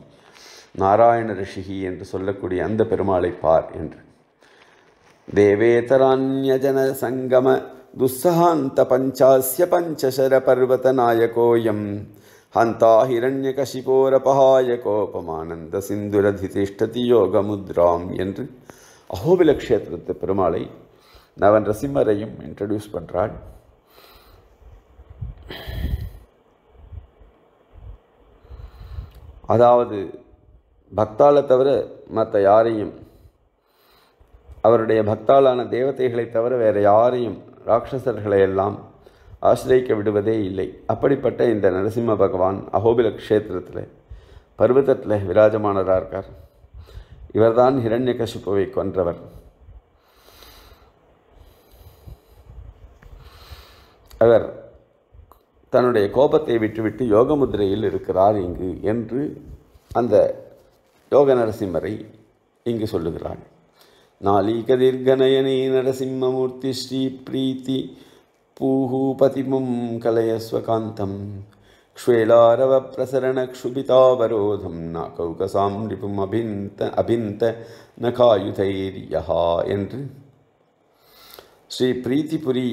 நாராயண ரிஷிகி என்று சொல்லக்கூடிய அந்த பெருமாளை பார் என்று தேவேதரான்யஜன சங்கம துஸ்ஸகாந்த பஞ்சாசிய பஞ்சசர பர்வத நாயகோயம் हन्ता हिरण्यकशिपोरपहायकोपमानन्द சிந்துரதிதிஷ்டதி யோகமுத்ராம் என்று அகோபிலக்ஷேத்திரத்து பெருமாளை நவன் ரசிம்மரையும் இன்ட்ரடியூஸ் பண்ணுறாள் அதாவது பக்தாளை தவிர மற்ற யாரையும் அவருடைய பக்தாலான தேவதைகளை தவிர வேறு யாரையும் ராட்சசர்களை எல்லாம் ஆசிரியக்க விடுவதே இல்லை அப்படிப்பட்ட இந்த நரசிம்ம பகவான் அகோபில க்ஷேத்திரத்தில் பர்வதத்தில் விராஜமானதாக இருக்கார் இவர்தான் ஹிரண்ய கசிப்புவை கொன்றவர் அவர் தன்னுடைய கோபத்தை விட்டுவிட்டு யோக முதிரையில் இருக்கிறார் இங்கு என்று அந்த யோக நரசிம்மரை இங்கு சொல்லுகிறார் சொல்லுகிறாள் நாளீகதிர்கணயனே நரசிம்மமூர்த்தி ஸ்ரீ பிரீத்தி க்ஷேலாரவ பிரசரண க்ஷுபிதாவரோதம் ந கௌகசாம் ரிபும் அபிந்த அபிந்த காயுதைரியா என்று ஸ்ரீ பிரீத்திபுரி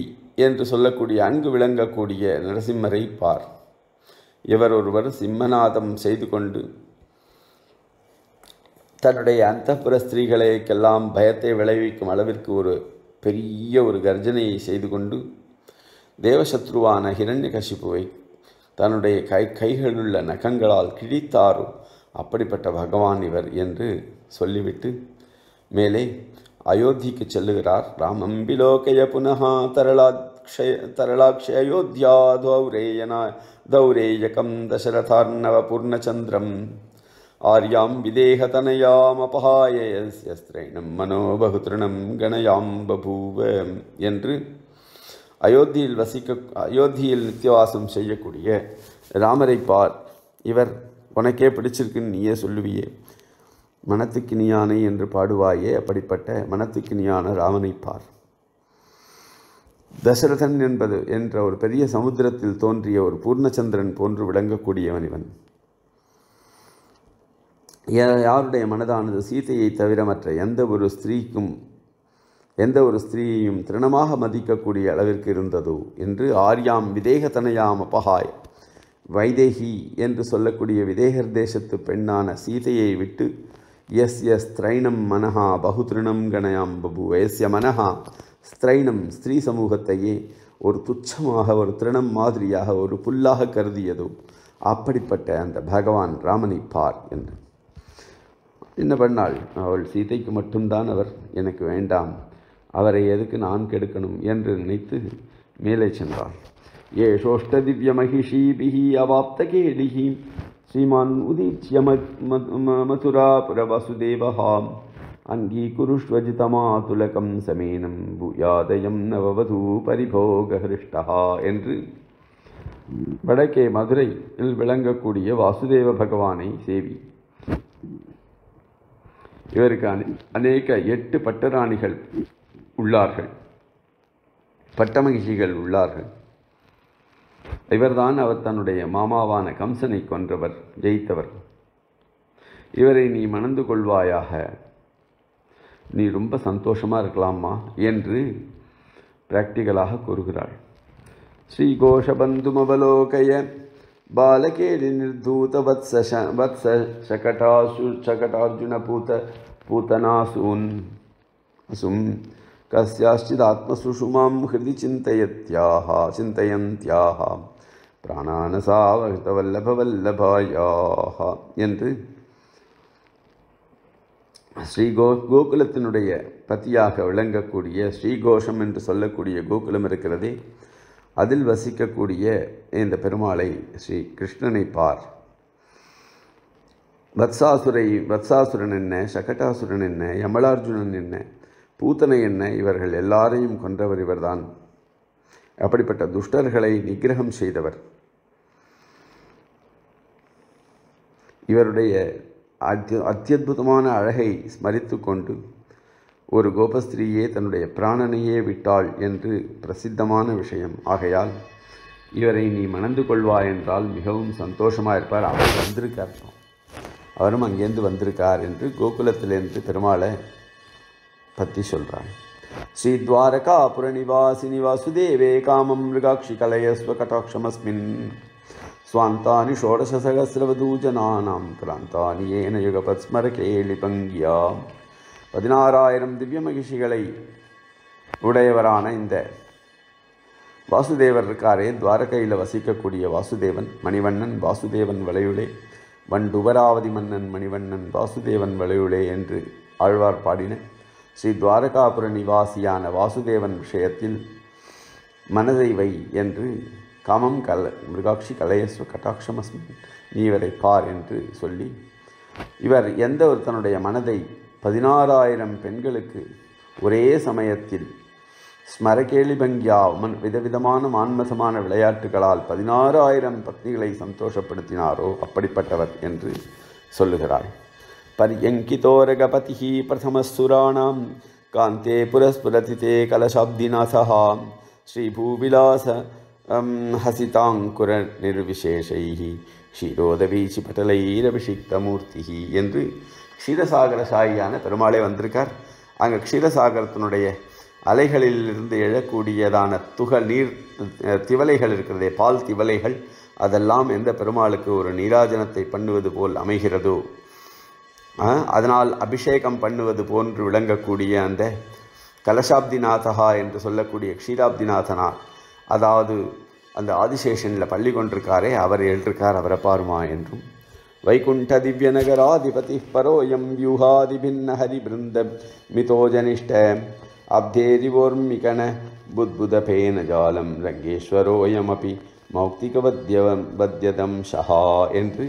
என்று சொல்லக்கூடிய அங்கு விளங்கக்கூடிய நரசிம்மரை பார் இவர் ஒருவர் சிம்மநாதம் செய்து கொண்டு தன்னுடைய அந்தப்புற ஸ்திரீகளைக்கெல்லாம் பயத்தை விளைவிக்கும் அளவிற்கு ஒரு பெரிய ஒரு கர்ஜனையை செய்து கொண்டு தேவசத்ருவான ஹிரண்யகசிப்புவை தன்னுடைய கை கைகளுள்ள நகங்களால் கிழித்தாரோ அப்படிப்பட்ட பகவான் இவர் என்று சொல்லிவிட்டு மேலே அயோத்திக்கு செல்லுகிறார் ராமம்பிலோகய புனகா தரளாக்ஷய தரளாட்சய அயோத்யா தௌரேயனா தௌரேயகம் தசரதார்ணவ பூர்ணச்சந்திரம் ஆர்யாம் விதேகதனயாமபகாயஸ்யஸ்திரைணம் மனோபகுதிருணம் கணயாம் பபூவ என்று அயோத்தியில் வசிக்க அயோத்தியில் நித்தியவாசம் செய்யக்கூடிய ராமரை பார் இவர் உனக்கே பிடிச்சிருக்குன்னு நீயே சொல்லுவியே மனத்துக்கு நீயானை என்று பாடுவாயே அப்படிப்பட்ட மனத்துக்கு நீயான ராமனை பார் தசரதன் என்பது என்ற ஒரு பெரிய சமுத்திரத்தில் தோன்றிய ஒரு பூர்ணச்சந்திரன் போன்று விளங்கக்கூடியவன் இவன் யாருடைய மனதானது சீதையை தவிர மற்ற எந்த ஒரு ஸ்திரீக்கும் எந்த ஒரு ஸ்திரீயையும் திருணமாக மதிக்கக்கூடிய அளவிற்கு இருந்ததோ என்று ஆர்யாம் விதேகதனையாம் அபகாய் வைதேகி என்று சொல்லக்கூடிய விதேகர் தேசத்து பெண்ணான சீதையை விட்டு எஸ் எஸ் ஸ்திரைணம் மனஹா பகுதிருணம் கணயாம் பபு எஸ்ய மனஹா ஸ்திரைணம் ஸ்திரீ சமூகத்தையே ஒரு துச்சமாக ஒரு திருணம் மாதிரியாக ஒரு புல்லாக கருதியதோ அப்படிப்பட்ட அந்த பகவான் ராமனை பார் என்று என்ன பண்ணாள் அவள் சீதைக்கு மட்டும்தான் அவர் எனக்கு வேண்டாம் அவரை எதுக்கு நான் கெடுக்கணும் என்று நினைத்து மேலே சென்றார் ஏஷோஷ்டதிவ்ய பிஹி அவாப்த கேலிஹி ஸ்ரீமான் உதீச்சிய மதுராபுர வசுதேவஹாம் துலகம் சமேனம் பூயாதயம் நவவது ஹிருஷ்டஹா என்று வடக்கே மதுரையில் விளங்கக்கூடிய வாசுதேவ பகவானை சேவி இவருக்கு அநேக எட்டு பட்டராணிகள் உள்ளார்கள் பட்டமகிஷிகள் உள்ளார்கள் இவர்தான் அவர் தன்னுடைய மாமாவான கம்சனை கொன்றவர் ஜெயித்தவர் இவரை நீ மணந்து கொள்வாயாக நீ ரொம்ப சந்தோஷமாக இருக்கலாமா என்று பிராக்டிகலாக கூறுகிறாள் ஸ்ரீ கோஷபந்துமவலோகய பாலகேலி நிர்தூத வத்ச வத்ச சகடாசு சகடார்ஜுன பூத பூத்தனாசூன் அசும் கசியாச்சித் ஆத்மசுஷுமாம் ஹிருதி சிந்தையத்யாஹ சிந்தையந்தியாக வல்லபாயாக என்று ஸ்ரீ கோ கோகுலத்தினுடைய பத்தியாக விளங்கக்கூடிய ஸ்ரீகோஷம் என்று சொல்லக்கூடிய கோகுலம் இருக்கிறதே அதில் வசிக்கக்கூடிய இந்த பெருமாளை ஸ்ரீ கிருஷ்ணனை பார் வத்சாசுரை வத்சாசுரன் என்ன சகட்டாசுரன் என்ன யமலார்ஜுனன் என்ன பூத்தனை என்ன இவர்கள் எல்லாரையும் கொன்றவர் இவர்தான் அப்படிப்பட்ட துஷ்டர்களை நிகிரகம் செய்தவர் இவருடைய அத்ய அத்தியுதமான அழகை ஸ்மரித்து கொண்டு ஒரு கோபஸ்திரீயே தன்னுடைய பிராணனையே விட்டாள் என்று பிரசித்தமான விஷயம் ஆகையால் இவரை நீ மணந்து கொள்வா என்றால் மிகவும் சந்தோஷமாக இருப்பார் அவர் வந்திருக்கார் அவரும் அங்கேருந்து வந்திருக்கார் என்று கோகுலத்திலிருந்து பெருமாளை பற்றி சொல்கிறான் புரணிவாசினி வாசுதேவே காமம் மிருகாட்சி கலையஸ்வ கட்டாட்சமஸ்மின் சுவாந்தானி षोडशसहस्रवधूजनानां கிராந்தானி ஏன யுகபத்ஸ்மர பங்கியா பதினாறாயிரம் திவ்ய மகிழ்ச்சிகளை உடையவரான இந்த வாசுதேவர் இருக்காரே துவாரகையில் வசிக்கக்கூடிய வாசுதேவன் மணிவண்ணன் வாசுதேவன் வளையுளே வண்டுபராவதி மன்னன் மணிவண்ணன் வாசுதேவன் வளையுளே என்று ஆழ்வார் பாடின ஸ்ரீ துவாரகாபுர நிவாசியான வாசுதேவன் விஷயத்தில் மனதை வை என்று காமம் கல மிருகாட்சி கலையஸ்வ கட்டாட்சமஸ்மி நீ இவரை பார் என்று சொல்லி இவர் எந்த ஒரு தன்னுடைய மனதை பதினாறாயிரம் பெண்களுக்கு ஒரே சமயத்தில் ஸ்மரகேளிபங்கியா மன் விதவிதமான மான்மசமான விளையாட்டுகளால் பதினாறாயிரம் பக்திகளை சந்தோஷப்படுத்தினாரோ அப்படிப்பட்டவர் என்று சொல்லுகிறார் पर्यङ्कितोरगपतिः प्रथमस्सुराणां कान्ते पुरस्फुरतिते कलशाब्दिना सह श्रीभूविलास ஷீரோதவீசி பட்டலைரபிஷிக்தமூர்த்தி என்று க்ஷீரசாகர சாயியான பெருமாளே வந்திருக்கார் அங்கே க்ஷீரசாகரத்தினுடைய அலைகளிலிருந்து எழக்கூடியதான துகள் நீர் திவலைகள் இருக்கிறதே பால் திவலைகள் அதெல்லாம் எந்த பெருமாளுக்கு ஒரு நீராஜனத்தை பண்ணுவது போல் அமைகிறதோ அதனால் அபிஷேகம் பண்ணுவது போன்று விளங்கக்கூடிய அந்த கலசாப்திநாதகா என்று சொல்லக்கூடிய க்ஷீராப்திநாதனார் அதாவது அந்த ஆதிசேஷனில் பள்ளி கொண்டிருக்காரே அவர் எழுதிருக்கார் அவரை பாருமா என்றும் வைகுண்ட திவ்ய நகராதிபதி பரோயம் வியூகாதி பின்ன பிருந்த மிதோஜனிஷ்ட அப்தேரிவோர்மிகண பேன ஜாலம் ரங்கேஸ்வரோயமபி வத்யவம் வத்யதம் ஷஹா என்று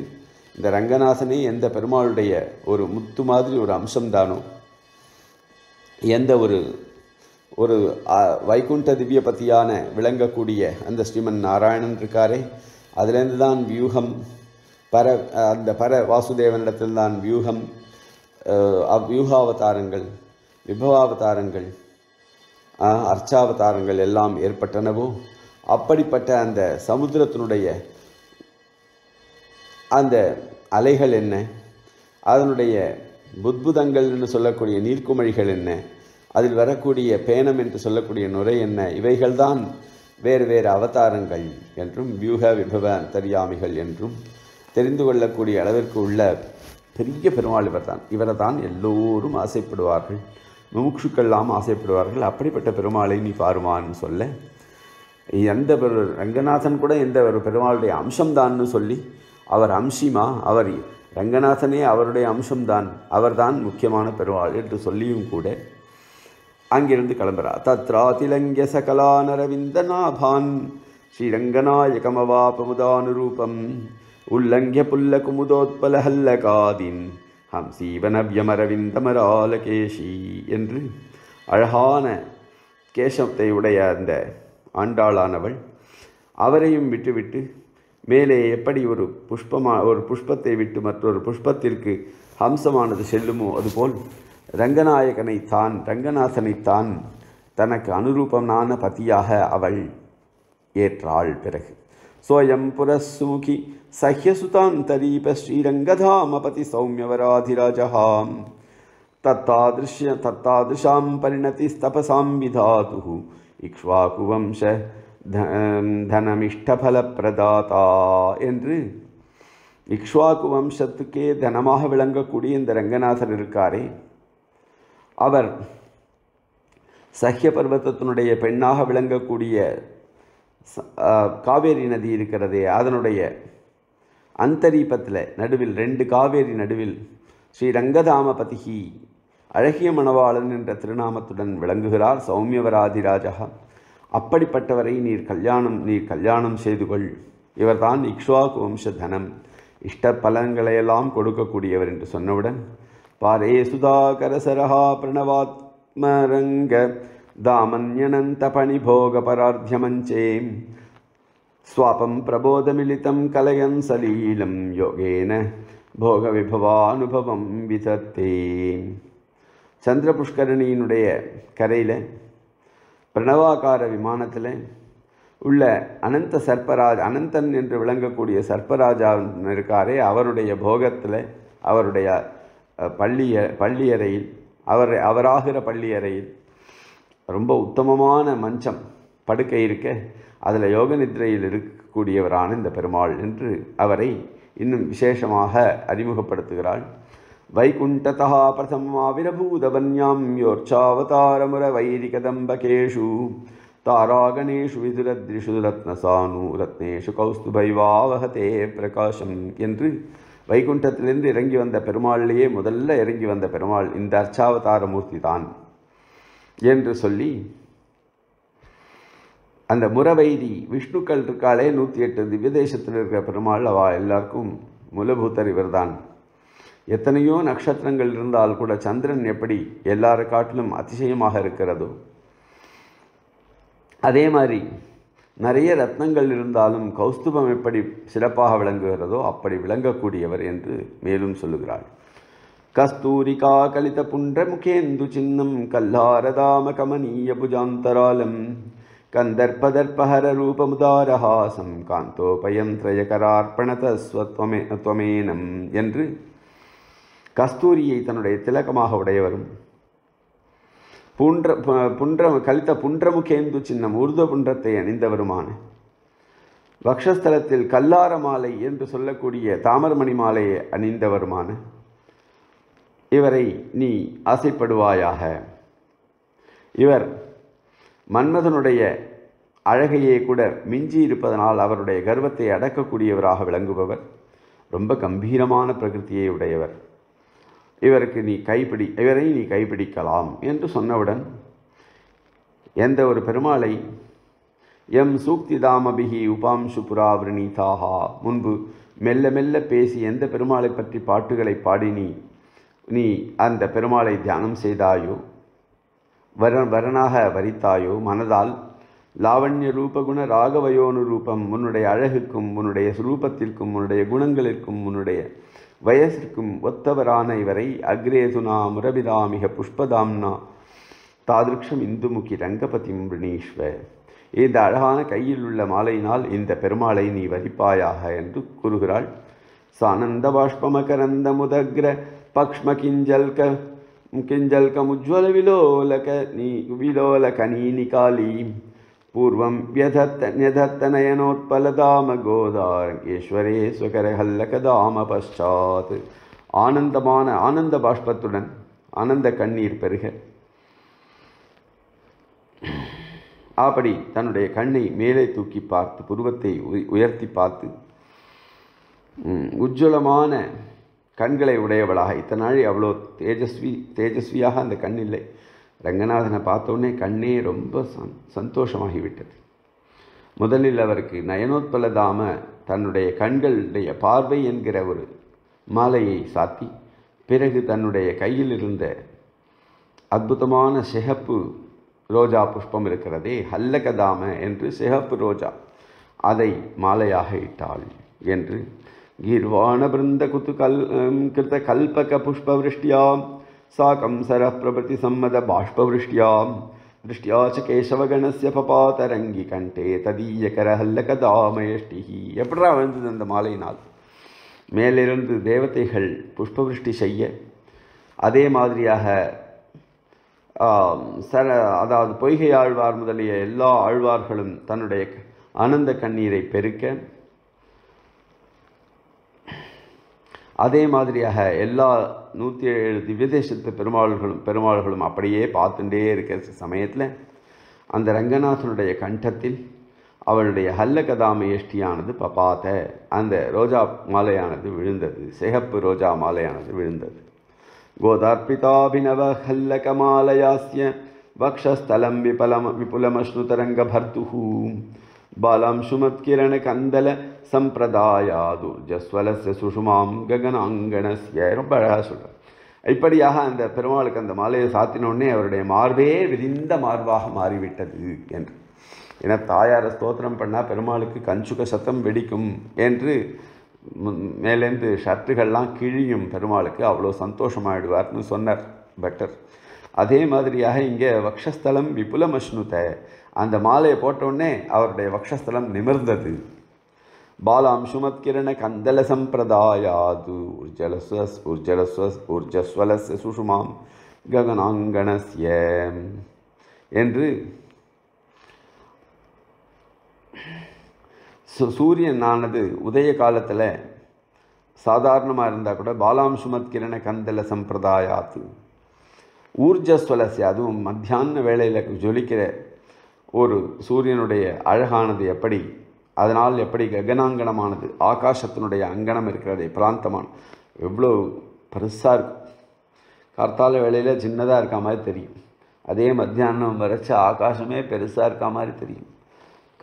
இந்த ரங்கநாசனே எந்த பெருமாளுடைய ஒரு முத்து மாதிரி ஒரு அம்சம்தானோ எந்த ஒரு ஒரு வைகுண்ட திவ்ய பத்தியான விளங்கக்கூடிய அந்த ஸ்ரீமன் நாராயணன் இருக்காரே அதுலேருந்து தான் வியூகம் பர அந்த பர வாசுதேவனிடத்தில் தான் வியூகம் வியூகாவதாரங்கள் விபவாவதாரங்கள் அர்ச்சாவதாரங்கள் எல்லாம் ஏற்பட்டனவோ அப்படிப்பட்ட அந்த சமுத்திரத்தினுடைய அந்த அலைகள் என்ன அதனுடைய புத்புதங்கள் என்று சொல்லக்கூடிய நீர்க்குமழிகள் என்ன அதில் வரக்கூடிய பேனம் என்று சொல்லக்கூடிய நுரை என்ன இவைகள்தான் வேறு வேறு அவதாரங்கள் என்றும் வியூக விபவ அந்தரியாமிகள் என்றும் தெரிந்து கொள்ளக்கூடிய அளவிற்கு உள்ள பெரிய பெருமாள் இவர் தான் இவரை தான் எல்லோரும் ஆசைப்படுவார்கள் முமுட்சுக்கள்லாம் ஆசைப்படுவார்கள் அப்படிப்பட்ட பெருமாளை நீ பாருமான்னு சொல்ல எந்த ரங்கநாதன் கூட எந்த ஒரு பெருமாளுடைய அம்சம்தான்னு சொல்லி அவர் அம்சிமா அவர் ரங்கநாதனே அவருடைய அம்சம்தான் அவர்தான் முக்கியமான பெருவாள் என்று சொல்லியும் கூட அங்கிருந்து கிளம்புறார் தத்ரா திலங்கிய சகலானரவிந்த நாபான் ஸ்ரீரங்கநாயகமவாபமுதானுரூபம் உல்லங்கிய புல்ல குமுதோத்பல ஹல்லகாதின் ஹம் சீவனவியமரவிந்தமராலகேஷி என்று அழகான கேசத்தை உடைய அந்த ஆண்டாளானவள் அவரையும் விட்டுவிட்டு மேலே எப்படி ஒரு புஷ்பமா ஒரு புஷ்பத்தை விட்டு மற்றொரு புஷ்பத்திற்கு ஹம்சமானது செல்லுமோ அதுபோல் ரங்கநாயகனை தான் ரங்கநாதனை தான் தனக்கு அனுரூபமான பதியாக அவள் ஏற்றாள் பிறகு சோயம் புரசுமுகி சஹ்யசுதான் சஹ்யசுதாந்தரீப ஸ்ரீரங்கதாமபதி சௌமியவராதிராஜாம் தத்தாதிருஷ்ய தத்தாதிருஷாம் பரிணதி ஸ்தபசாம் விதாது இக்ஷ்வாகுவம்ச தனமிஷ்டபலப்பிரதாதா என்று இக்ஷ்வாக்கு வம்சத்துக்கே தனமாக விளங்கக்கூடிய இந்த ரங்கநாதர் இருக்காரே அவர் சஹ்ய பர்வத்தினுடைய பெண்ணாக விளங்கக்கூடிய காவேரி நதி இருக்கிறதே அதனுடைய அந்தரீபத்தில் நடுவில் ரெண்டு காவேரி நடுவில் ஸ்ரீ பதிகி அழகிய மணவாளன் என்ற திருநாமத்துடன் விளங்குகிறார் சௌமியவராதிராஜகம் அப்படிப்பட்டவரை நீர் கல்யாணம் நீர் கல்யாணம் செய்து கொள் இவர்தான் வம்ச தனம் இஷ்ட பலன்களையெல்லாம் கொடுக்கக்கூடியவர் என்று சொன்னவுடன் பாரே சரஹா பிரணவாத்மரங்க தாமன்யனந்த பணிபோக பரார்த்தியமஞ்சே ஸ்வாபம் பிரபோதமிலித்தம் கலையன் சலீலம் யோகேன போக விபவானுபவம் விதத்தேன் சந்திர புஷ்கரணியினுடைய கரையில் பிரணவாகார விமானத்தில் உள்ள அனந்த சர்ப்பராஜ் அனந்தன் என்று விளங்கக்கூடிய சர்ப்பராஜாவின் இருக்காரே அவருடைய போகத்தில் அவருடைய பள்ளிய பள்ளியறையில் அவர் அவராகிற பள்ளியறையில் ரொம்ப உத்தமமான மஞ்சம் படுக்கை இருக்க அதில் யோக நித்ரையில் இருக்கக்கூடியவரான இந்த பெருமாள் என்று அவரை இன்னும் விசேஷமாக அறிமுகப்படுத்துகிறாள் वैकुण्ठतः प्रथमाविरभूतवन्यां योर्चावतारमुरवैरिकदम्बकेषु तारागणेषु विदुरदृषु ரத்னசானு ரத்னேஷு கௌஸ்துபைவாவகத்தே பிரகாஷம் என்று வைகுண்டத்திலிருந்து இறங்கி வந்த பெருமாளிலேயே முதல்ல இறங்கி வந்த பெருமாள் இந்த அர்ச்சாவதார மூர்த்தி தான் என்று சொல்லி அந்த முறவைரி விஷ்ணுக்கள் இருக்காளே நூற்றி எட்டு தேசத்தில் இருக்கிற பெருமாள் அவா எல்லாருக்கும் முலபூத்தர் இவர்தான் எத்தனையோ நட்சத்திரங்கள் இருந்தால் கூட சந்திரன் எப்படி எல்லார காட்டிலும் அதிசயமாக இருக்கிறதோ அதே மாதிரி நிறைய ரத்னங்கள் இருந்தாலும் கௌஸ்துபம் எப்படி சிறப்பாக விளங்குகிறதோ அப்படி விளங்கக்கூடியவர் என்று மேலும் சொல்லுகிறாள் கஸ்தூரிகா கலித புன்ற முகேந்து சின்னம் கல்லாரதாம கமனீய புஜாந்தராலம் கந்தர்பதர்பஹர ரூபமுதாரஹாசம் காந்தோபயம் திரயகரார்ப்பணத துவமேனம் என்று கஸ்தூரியை தன்னுடைய திலகமாக உடையவரும் புன்ற புன்ற கழித்த புன்றமுகேந்து சின்னம் உருத புன்றத்தை அணிந்தவருமான வக்ஷஸ்தலத்தில் கல்லார மாலை என்று சொல்லக்கூடிய தாமரமணி மாலையை அணிந்தவருமான இவரை நீ ஆசைப்படுவாயாக இவர் மன்மதனுடைய அழகையே கூட மிஞ்சி இருப்பதனால் அவருடைய கர்வத்தை அடக்கக்கூடியவராக விளங்குபவர் ரொம்ப கம்பீரமான பிரகிருத்தியை உடையவர் இவருக்கு நீ கைப்பிடி இவரை நீ கைப்பிடிக்கலாம் என்று சொன்னவுடன் எந்த ஒரு பெருமாளை எம் சூக்தி தாமபிகி உபாம்சு புரா விரணீதாகா முன்பு மெல்ல மெல்ல பேசி எந்த பெருமாளை பற்றி பாட்டுகளை பாடி நீ நீ அந்த பெருமாளை தியானம் செய்தாயோ வர வரனாக வரித்தாயோ மனதால் லாவண்ய ரூபகுண ராகவயோனு ரூபம் உன்னுடைய அழகுக்கும் உன்னுடைய சுரூபத்திற்கும் உன்னுடைய குணங்களிற்கும் உன்னுடைய வயசிற்கும் ஒத்தவரான இவரை அக்ரேசுனா மிக புஷ்பதாம்னா தாதிருஷம் இந்துமுகி ரங்கபதிம்புணீஸ்வ இந்த அழகான கையில் உள்ள மாலையினால் இந்த பெருமாளை நீ வகிப்பாயாக என்று கூறுகிறாள் சானந்த பாஷ்பமகரந்த முதக்ர பக்ஷ்ம கிஞ்சல்க கமுஜ்வல விலோலக நீ விலோலக நீ நிகாலி பூர்வம் நியதத்த நயனோத்பலதாம न्यधत्तनयनोत्पलदामगोदारकेश्वरे சுகரஹல்லகதாம பஷாத் ஆனந்தமான ஆனந்த பாஷ்பத்துடன் ஆனந்த கண்ணீர் பெருக அப்படி தன்னுடைய கண்ணை மேலே தூக்கி பார்த்து புருவத்தை உயர்த்தி பார்த்து உஜ்ஜலமான கண்களை உடையவளாக இத்தனை நாள் அவ்வளோ தேஜஸ்வி தேஜஸ்வியாக அந்த கண்ணில்லை ரங்கநாதனை பார்த்தோன்னே கண்ணே ரொம்ப சந் சந்தோஷமாகிவிட்டது முதலில் அவருக்கு நயனோத்பலதாம தன்னுடைய கண்களுடைய பார்வை என்கிற ஒரு மாலையை சாத்தி பிறகு தன்னுடைய கையில் இருந்த அற்புதமான சிகப்பு ரோஜா புஷ்பம் இருக்கிறதே ஹல்லகதாம என்று சிகப்பு ரோஜா அதை மாலையாக இட்டாள் என்று கீர்வான பிருந்த குத்து கல் கிருத்த கல்பக புஷ்ப விருஷ்டியாம் साकं सरः प्रभृति सम्मदबाष्पवृष्ट्यां दृष्ट्या च केशवगणस्य கண்டே तदीयकरहल्लकदामयष्टिः எப்படா வந்தது அந்த மாலை நாள் மேலிருந்து தேவதைகள் புஷ்பவிருஷ்டி செய்ய அதே மாதிரியாக சர அதாவது பொய்கை ஆழ்வார் முதலிய எல்லா ஆழ்வார்களும் தன்னுடைய ஆனந்த கண்ணீரை பெருக்க அதே மாதிரியாக எல்லா நூற்றி ஏழு திவ்ய தேசத்து பெருமாள்களும் பெருமாள்களும் அப்படியே பார்த்துட்டே இருக்கிற சமயத்தில் அந்த ரங்கநாதனுடைய கண்டத்தில் அவளுடைய ஹல்லகதாமயஷ்டியானது பப்பாத்த அந்த ரோஜா மாலையானது விழுந்தது சிகப்பு ரோஜா மாலையானது விழுந்தது கோதார்பிதாபினவ ஹல்லகமாலயாஸ்ய வக்ஷஸ்தலம் விபலம் விபுலமஸ்னுதரங்க பர்த்துஹூ பாலாம் சுமத்கிரண கந்தல சம்பிரதாயாது ஜஸ்வலஸ்ய சுஷுமாம் ககனாங்கணஸ்ய ரொம்ப அழகாக சொல்கிறார் இப்படியாக அந்த பெருமாளுக்கு அந்த மாலையை சாத்தினோடனே அவருடைய மார்பே விரிந்த மார்பாக மாறிவிட்டது என்று என தாயார ஸ்தோத்திரம் பண்ணால் பெருமாளுக்கு கஞ்சுக சத்தம் வெடிக்கும் என்று மேலேந்து ஷர்ட்டுகள்லாம் கிழியும் பெருமாளுக்கு அவ்வளோ சந்தோஷமாயிடுவார்னு சொன்னார் பெட்டர் அதே மாதிரியாக இங்கே வக்ஷஸ்தலம் விபுலமஷ்ணுத அந்த மாலையை போட்டோடனே அவருடைய வக்ஷஸ்தலம் நிமிர்ந்தது கந்தல சம்பிரதாயாது உர்ஜலஸ்வஸ் உர்ஜலஸ்வஸ் உர்ஜஸ்வலஸ் சுஷுமாம் ககனாங்கணஸ்ய என்று சூரியனானது உதய காலத்தில் சாதாரணமாக இருந்தால் கூட பாலாம்சுமத் கிரண கந்தல சம்பிரதாயாத்து ஊர்ஜஸ்வலசி அதுவும் மத்தியான வேளையில் ஜொலிக்கிற ஒரு சூரியனுடைய அழகானது எப்படி அதனால் எப்படி ககனாங்கனமானது ஆகாசத்தினுடைய அங்கனம் இருக்கிறதே பிராந்தமான எவ்வளோ பெருசாக இருக்கும் கர்த்தால வேலையில் சின்னதாக இருக்க மாதிரி தெரியும் அதே மத்தியானம் வரைச்ச ஆகாசமே பெருசாக இருக்க மாதிரி தெரியும்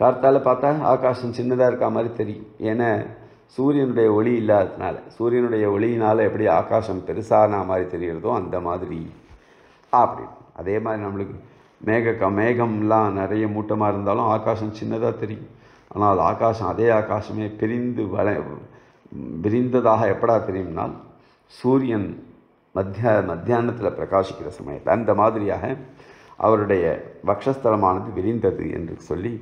கார்த்தால பார்த்தா ஆகாசம் சின்னதாக இருக்க மாதிரி தெரியும் ஏன்னா சூரியனுடைய ஒளி இல்லாததுனால சூரியனுடைய ஒளியினால் எப்படி ஆகாசம் பெருசான மாதிரி தெரிகிறதோ அந்த மாதிரி அப்படி அதே மாதிரி நம்மளுக்கு மேக மேகம்லாம் நிறைய மூட்டமாக இருந்தாலும் ஆகாசம் சின்னதாக தெரியும் అనల ఆకాశం అదే ఆకాశమే బిరిందు బల బిరిందదాహ ఎపడా తిరియనం సూర్యన్ మధ్య మధ్యాన తల ప్రకాశిత సమయ తాంద మాదరియ హ అవర్డే వక్షస్థలమనది బిరిందదు ఎందు కొల్లి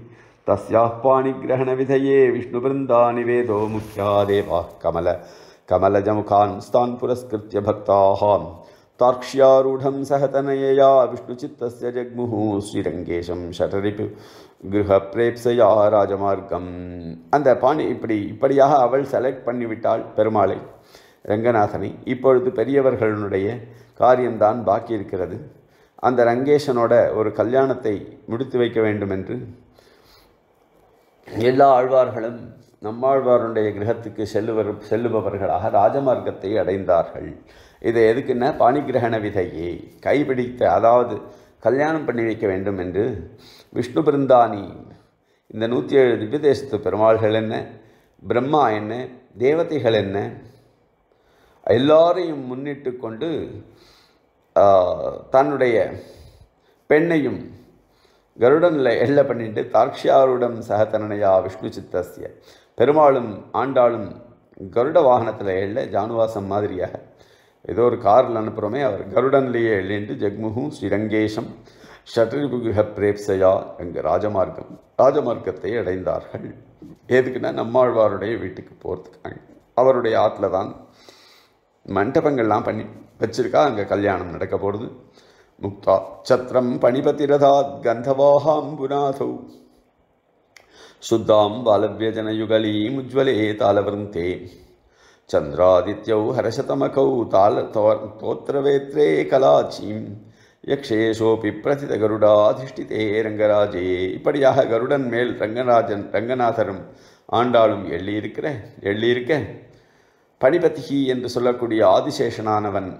తస్య హ పాణిగ్రహణ విదయే విష్ణు బృందానివేదో ముక్యా దేవ కమల కమలజ ముఖాన్ స్థాన పురస్కృత భక్తాః తాక్ష్యారుడం సహతనయయా విష్ణు చిత్తస్య జగముహో శ్రీ రంగేషం శటరిపు கிரக பிரேப்சையா ராஜமார்க்கம் அந்த பாணி இப்படி இப்படியாக அவள் செலக்ட் பண்ணிவிட்டாள் பெருமாளை ரங்கநாதனை இப்பொழுது பெரியவர்களுடைய காரியம்தான் பாக்கி இருக்கிறது அந்த ரங்கேஷனோட ஒரு கல்யாணத்தை முடித்து வைக்க வேண்டும் என்று எல்லா ஆழ்வார்களும் நம்மாழ்வாருடைய கிரகத்துக்கு செல்லுவர் செல்லுபவர்களாக ராஜமார்க்கத்தை அடைந்தார்கள் இதை எதுக்குன்னா பாணிகிரகண விதையை கைப்பிடித்த அதாவது கல்யாணம் பண்ணி வைக்க வேண்டும் என்று விஷ்ணு பிருந்தானி இந்த நூற்றி ஏழு திவ்ய தேசத்து பெருமாள்கள் என்ன பிரம்மா என்ன தேவதைகள் என்ன எல்லாரையும் முன்னிட்டு கொண்டு தன்னுடைய பெண்ணையும் கருடனில் எல்ல பண்ணிட்டு தார்க்ஷியாருடம் சக விஷ்ணு சித்தஸ்ய பெருமாளும் ஆண்டாளும் கருட வாகனத்தில் எள்ள ஜானுவாசம் மாதிரியாக ஏதோ ஒரு காரில் அனுப்புகிறோமே அவர் கருடன்லேயே எழுந்து ஜெக்முகும் ஸ்ரீரங்கேஷம் ஷட்ரிபுகுஹ பிரேப்சையா என்கிற ராஜமார்க்கம் ராஜமார்க்கத்தை அடைந்தார்கள் எதுக்குன்னா நம்மாழ்வாருடைய வீட்டுக்கு போகிறதுக்காங்க அவருடைய ஆற்றில் தான் மண்டபங்கள்லாம் பண்ணி வச்சுருக்கா அங்கே கல்யாணம் நடக்க போகிறது முக்தா சத்திரம் பணிபதிரதாத் கந்தவாஹாம் புநாதௌ சுத்தாம் பாலவ்யஜனயுகலீம் உஜ்வலே தாலவருந்தே சந்திராதித்யௌ ஹரசதமகௌ தால தோத்திரவேத்ரே கலாச்சீம் யக்ஷேஷோபி பிரசித கருடாதிஷ்டிதே ரங்கராஜே இப்படியாக கருடன் மேல் ரங்கராஜன் ரங்கநாதரும் ஆண்டாலும் எள்ளியிருக்கிற எள்ளியிருக்க பணிபத்திகி என்று சொல்லக்கூடிய ஆதிசேஷனானவன்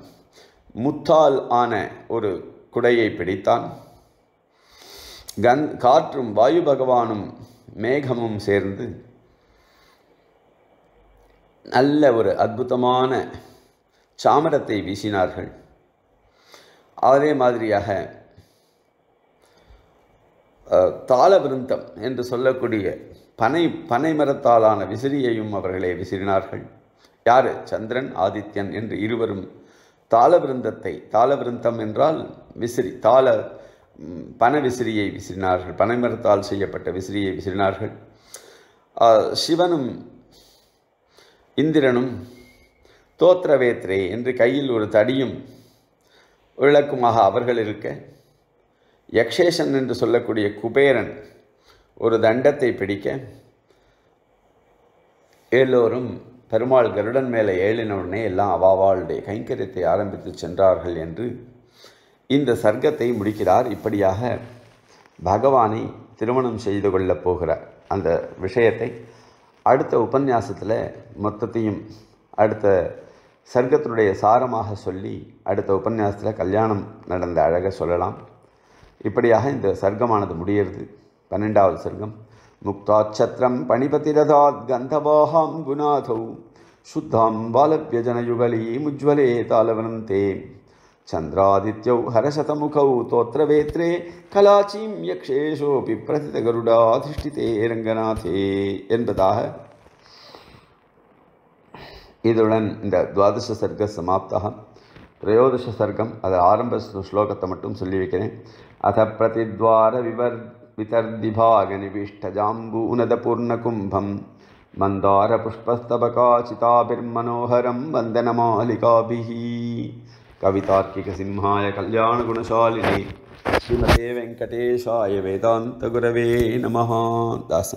முத்தால் ஆன ஒரு குடையை பிடித்தான் கந் காற்றும் வாயு பகவானும் மேகமும் சேர்ந்து நல்ல ஒரு அற்புதமான சாமரத்தை வீசினார்கள் அதே மாதிரியாக தாளவிருந்தம் என்று சொல்லக்கூடிய பனை பனை மரத்தாலான விசிறியையும் அவர்களே விசிறினார்கள் யார் சந்திரன் ஆதித்யன் என்று இருவரும் தாளவிருந்தத்தை தாளவிருந்தம் என்றால் விசிறி தாள பன விசிறியை விசிறினார்கள் பனைமரத்தால் செய்யப்பட்ட விசிறியை விசிறினார்கள் சிவனும் இந்திரனும் தோத்திரவேத்ரே என்று கையில் ஒரு தடியும் விளக்குமாக அவர்கள் இருக்க யக்ஷேஷன் என்று சொல்லக்கூடிய குபேரன் ஒரு தண்டத்தை பிடிக்க எல்லோரும் பெருமாள் கருடன் மேலே ஏழின உடனே எல்லாம் அவாவாளுடைய கைங்கரியத்தை ஆரம்பித்து சென்றார்கள் என்று இந்த சர்க்கத்தை முடிக்கிறார் இப்படியாக பகவானை திருமணம் செய்து கொள்ளப் போகிறார் அந்த விஷயத்தை அடுத்த உபன்யாசத்தில் மொத்தத்தையும் அடுத்த சர்க்கத்தினுடைய சாரமாக சொல்லி அடுத்த உபன்யாசத்தில் கல்யாணம் நடந்த அழகை சொல்லலாம் இப்படியாக இந்த சர்க்கமானது முடியிறது பன்னெண்டாவது சர்க்கம் முக்தாட்சத்திரம் பணிபதிரதாத் கந்தவாகாம் குணாதௌ சுத்தாம் பாலவியஜனயுகலீ முஜ்வலே தாலவனந்தே சந்திராதித்யௌ ஹரசதமுகௌ தோத்திரவேத்ரே கலாச்சீம் யக்ஷேஷோபி கருடாதிஷ்டிதே ரங்கநாதே என்பதாக इदुन् इद द्वादशसर्गः समाप्तः त्रयोदशसर्गम् अतः आरम्भश्लोकतः मम चलिविकरे अथ प्रतिद्वारविवर् वितर्दिभागनिविष्टजाम्बूनदपूर्णकुम्भं मन्दारपुष्पस्तभकाचिताभिर्मनोहरं वन्दनमालिकाभिः कवितार्किकसिंहाय कल्याणगुणशालिनी श्रीमते वेङ्कटेशाय वेदान्तगुरवे नमः दास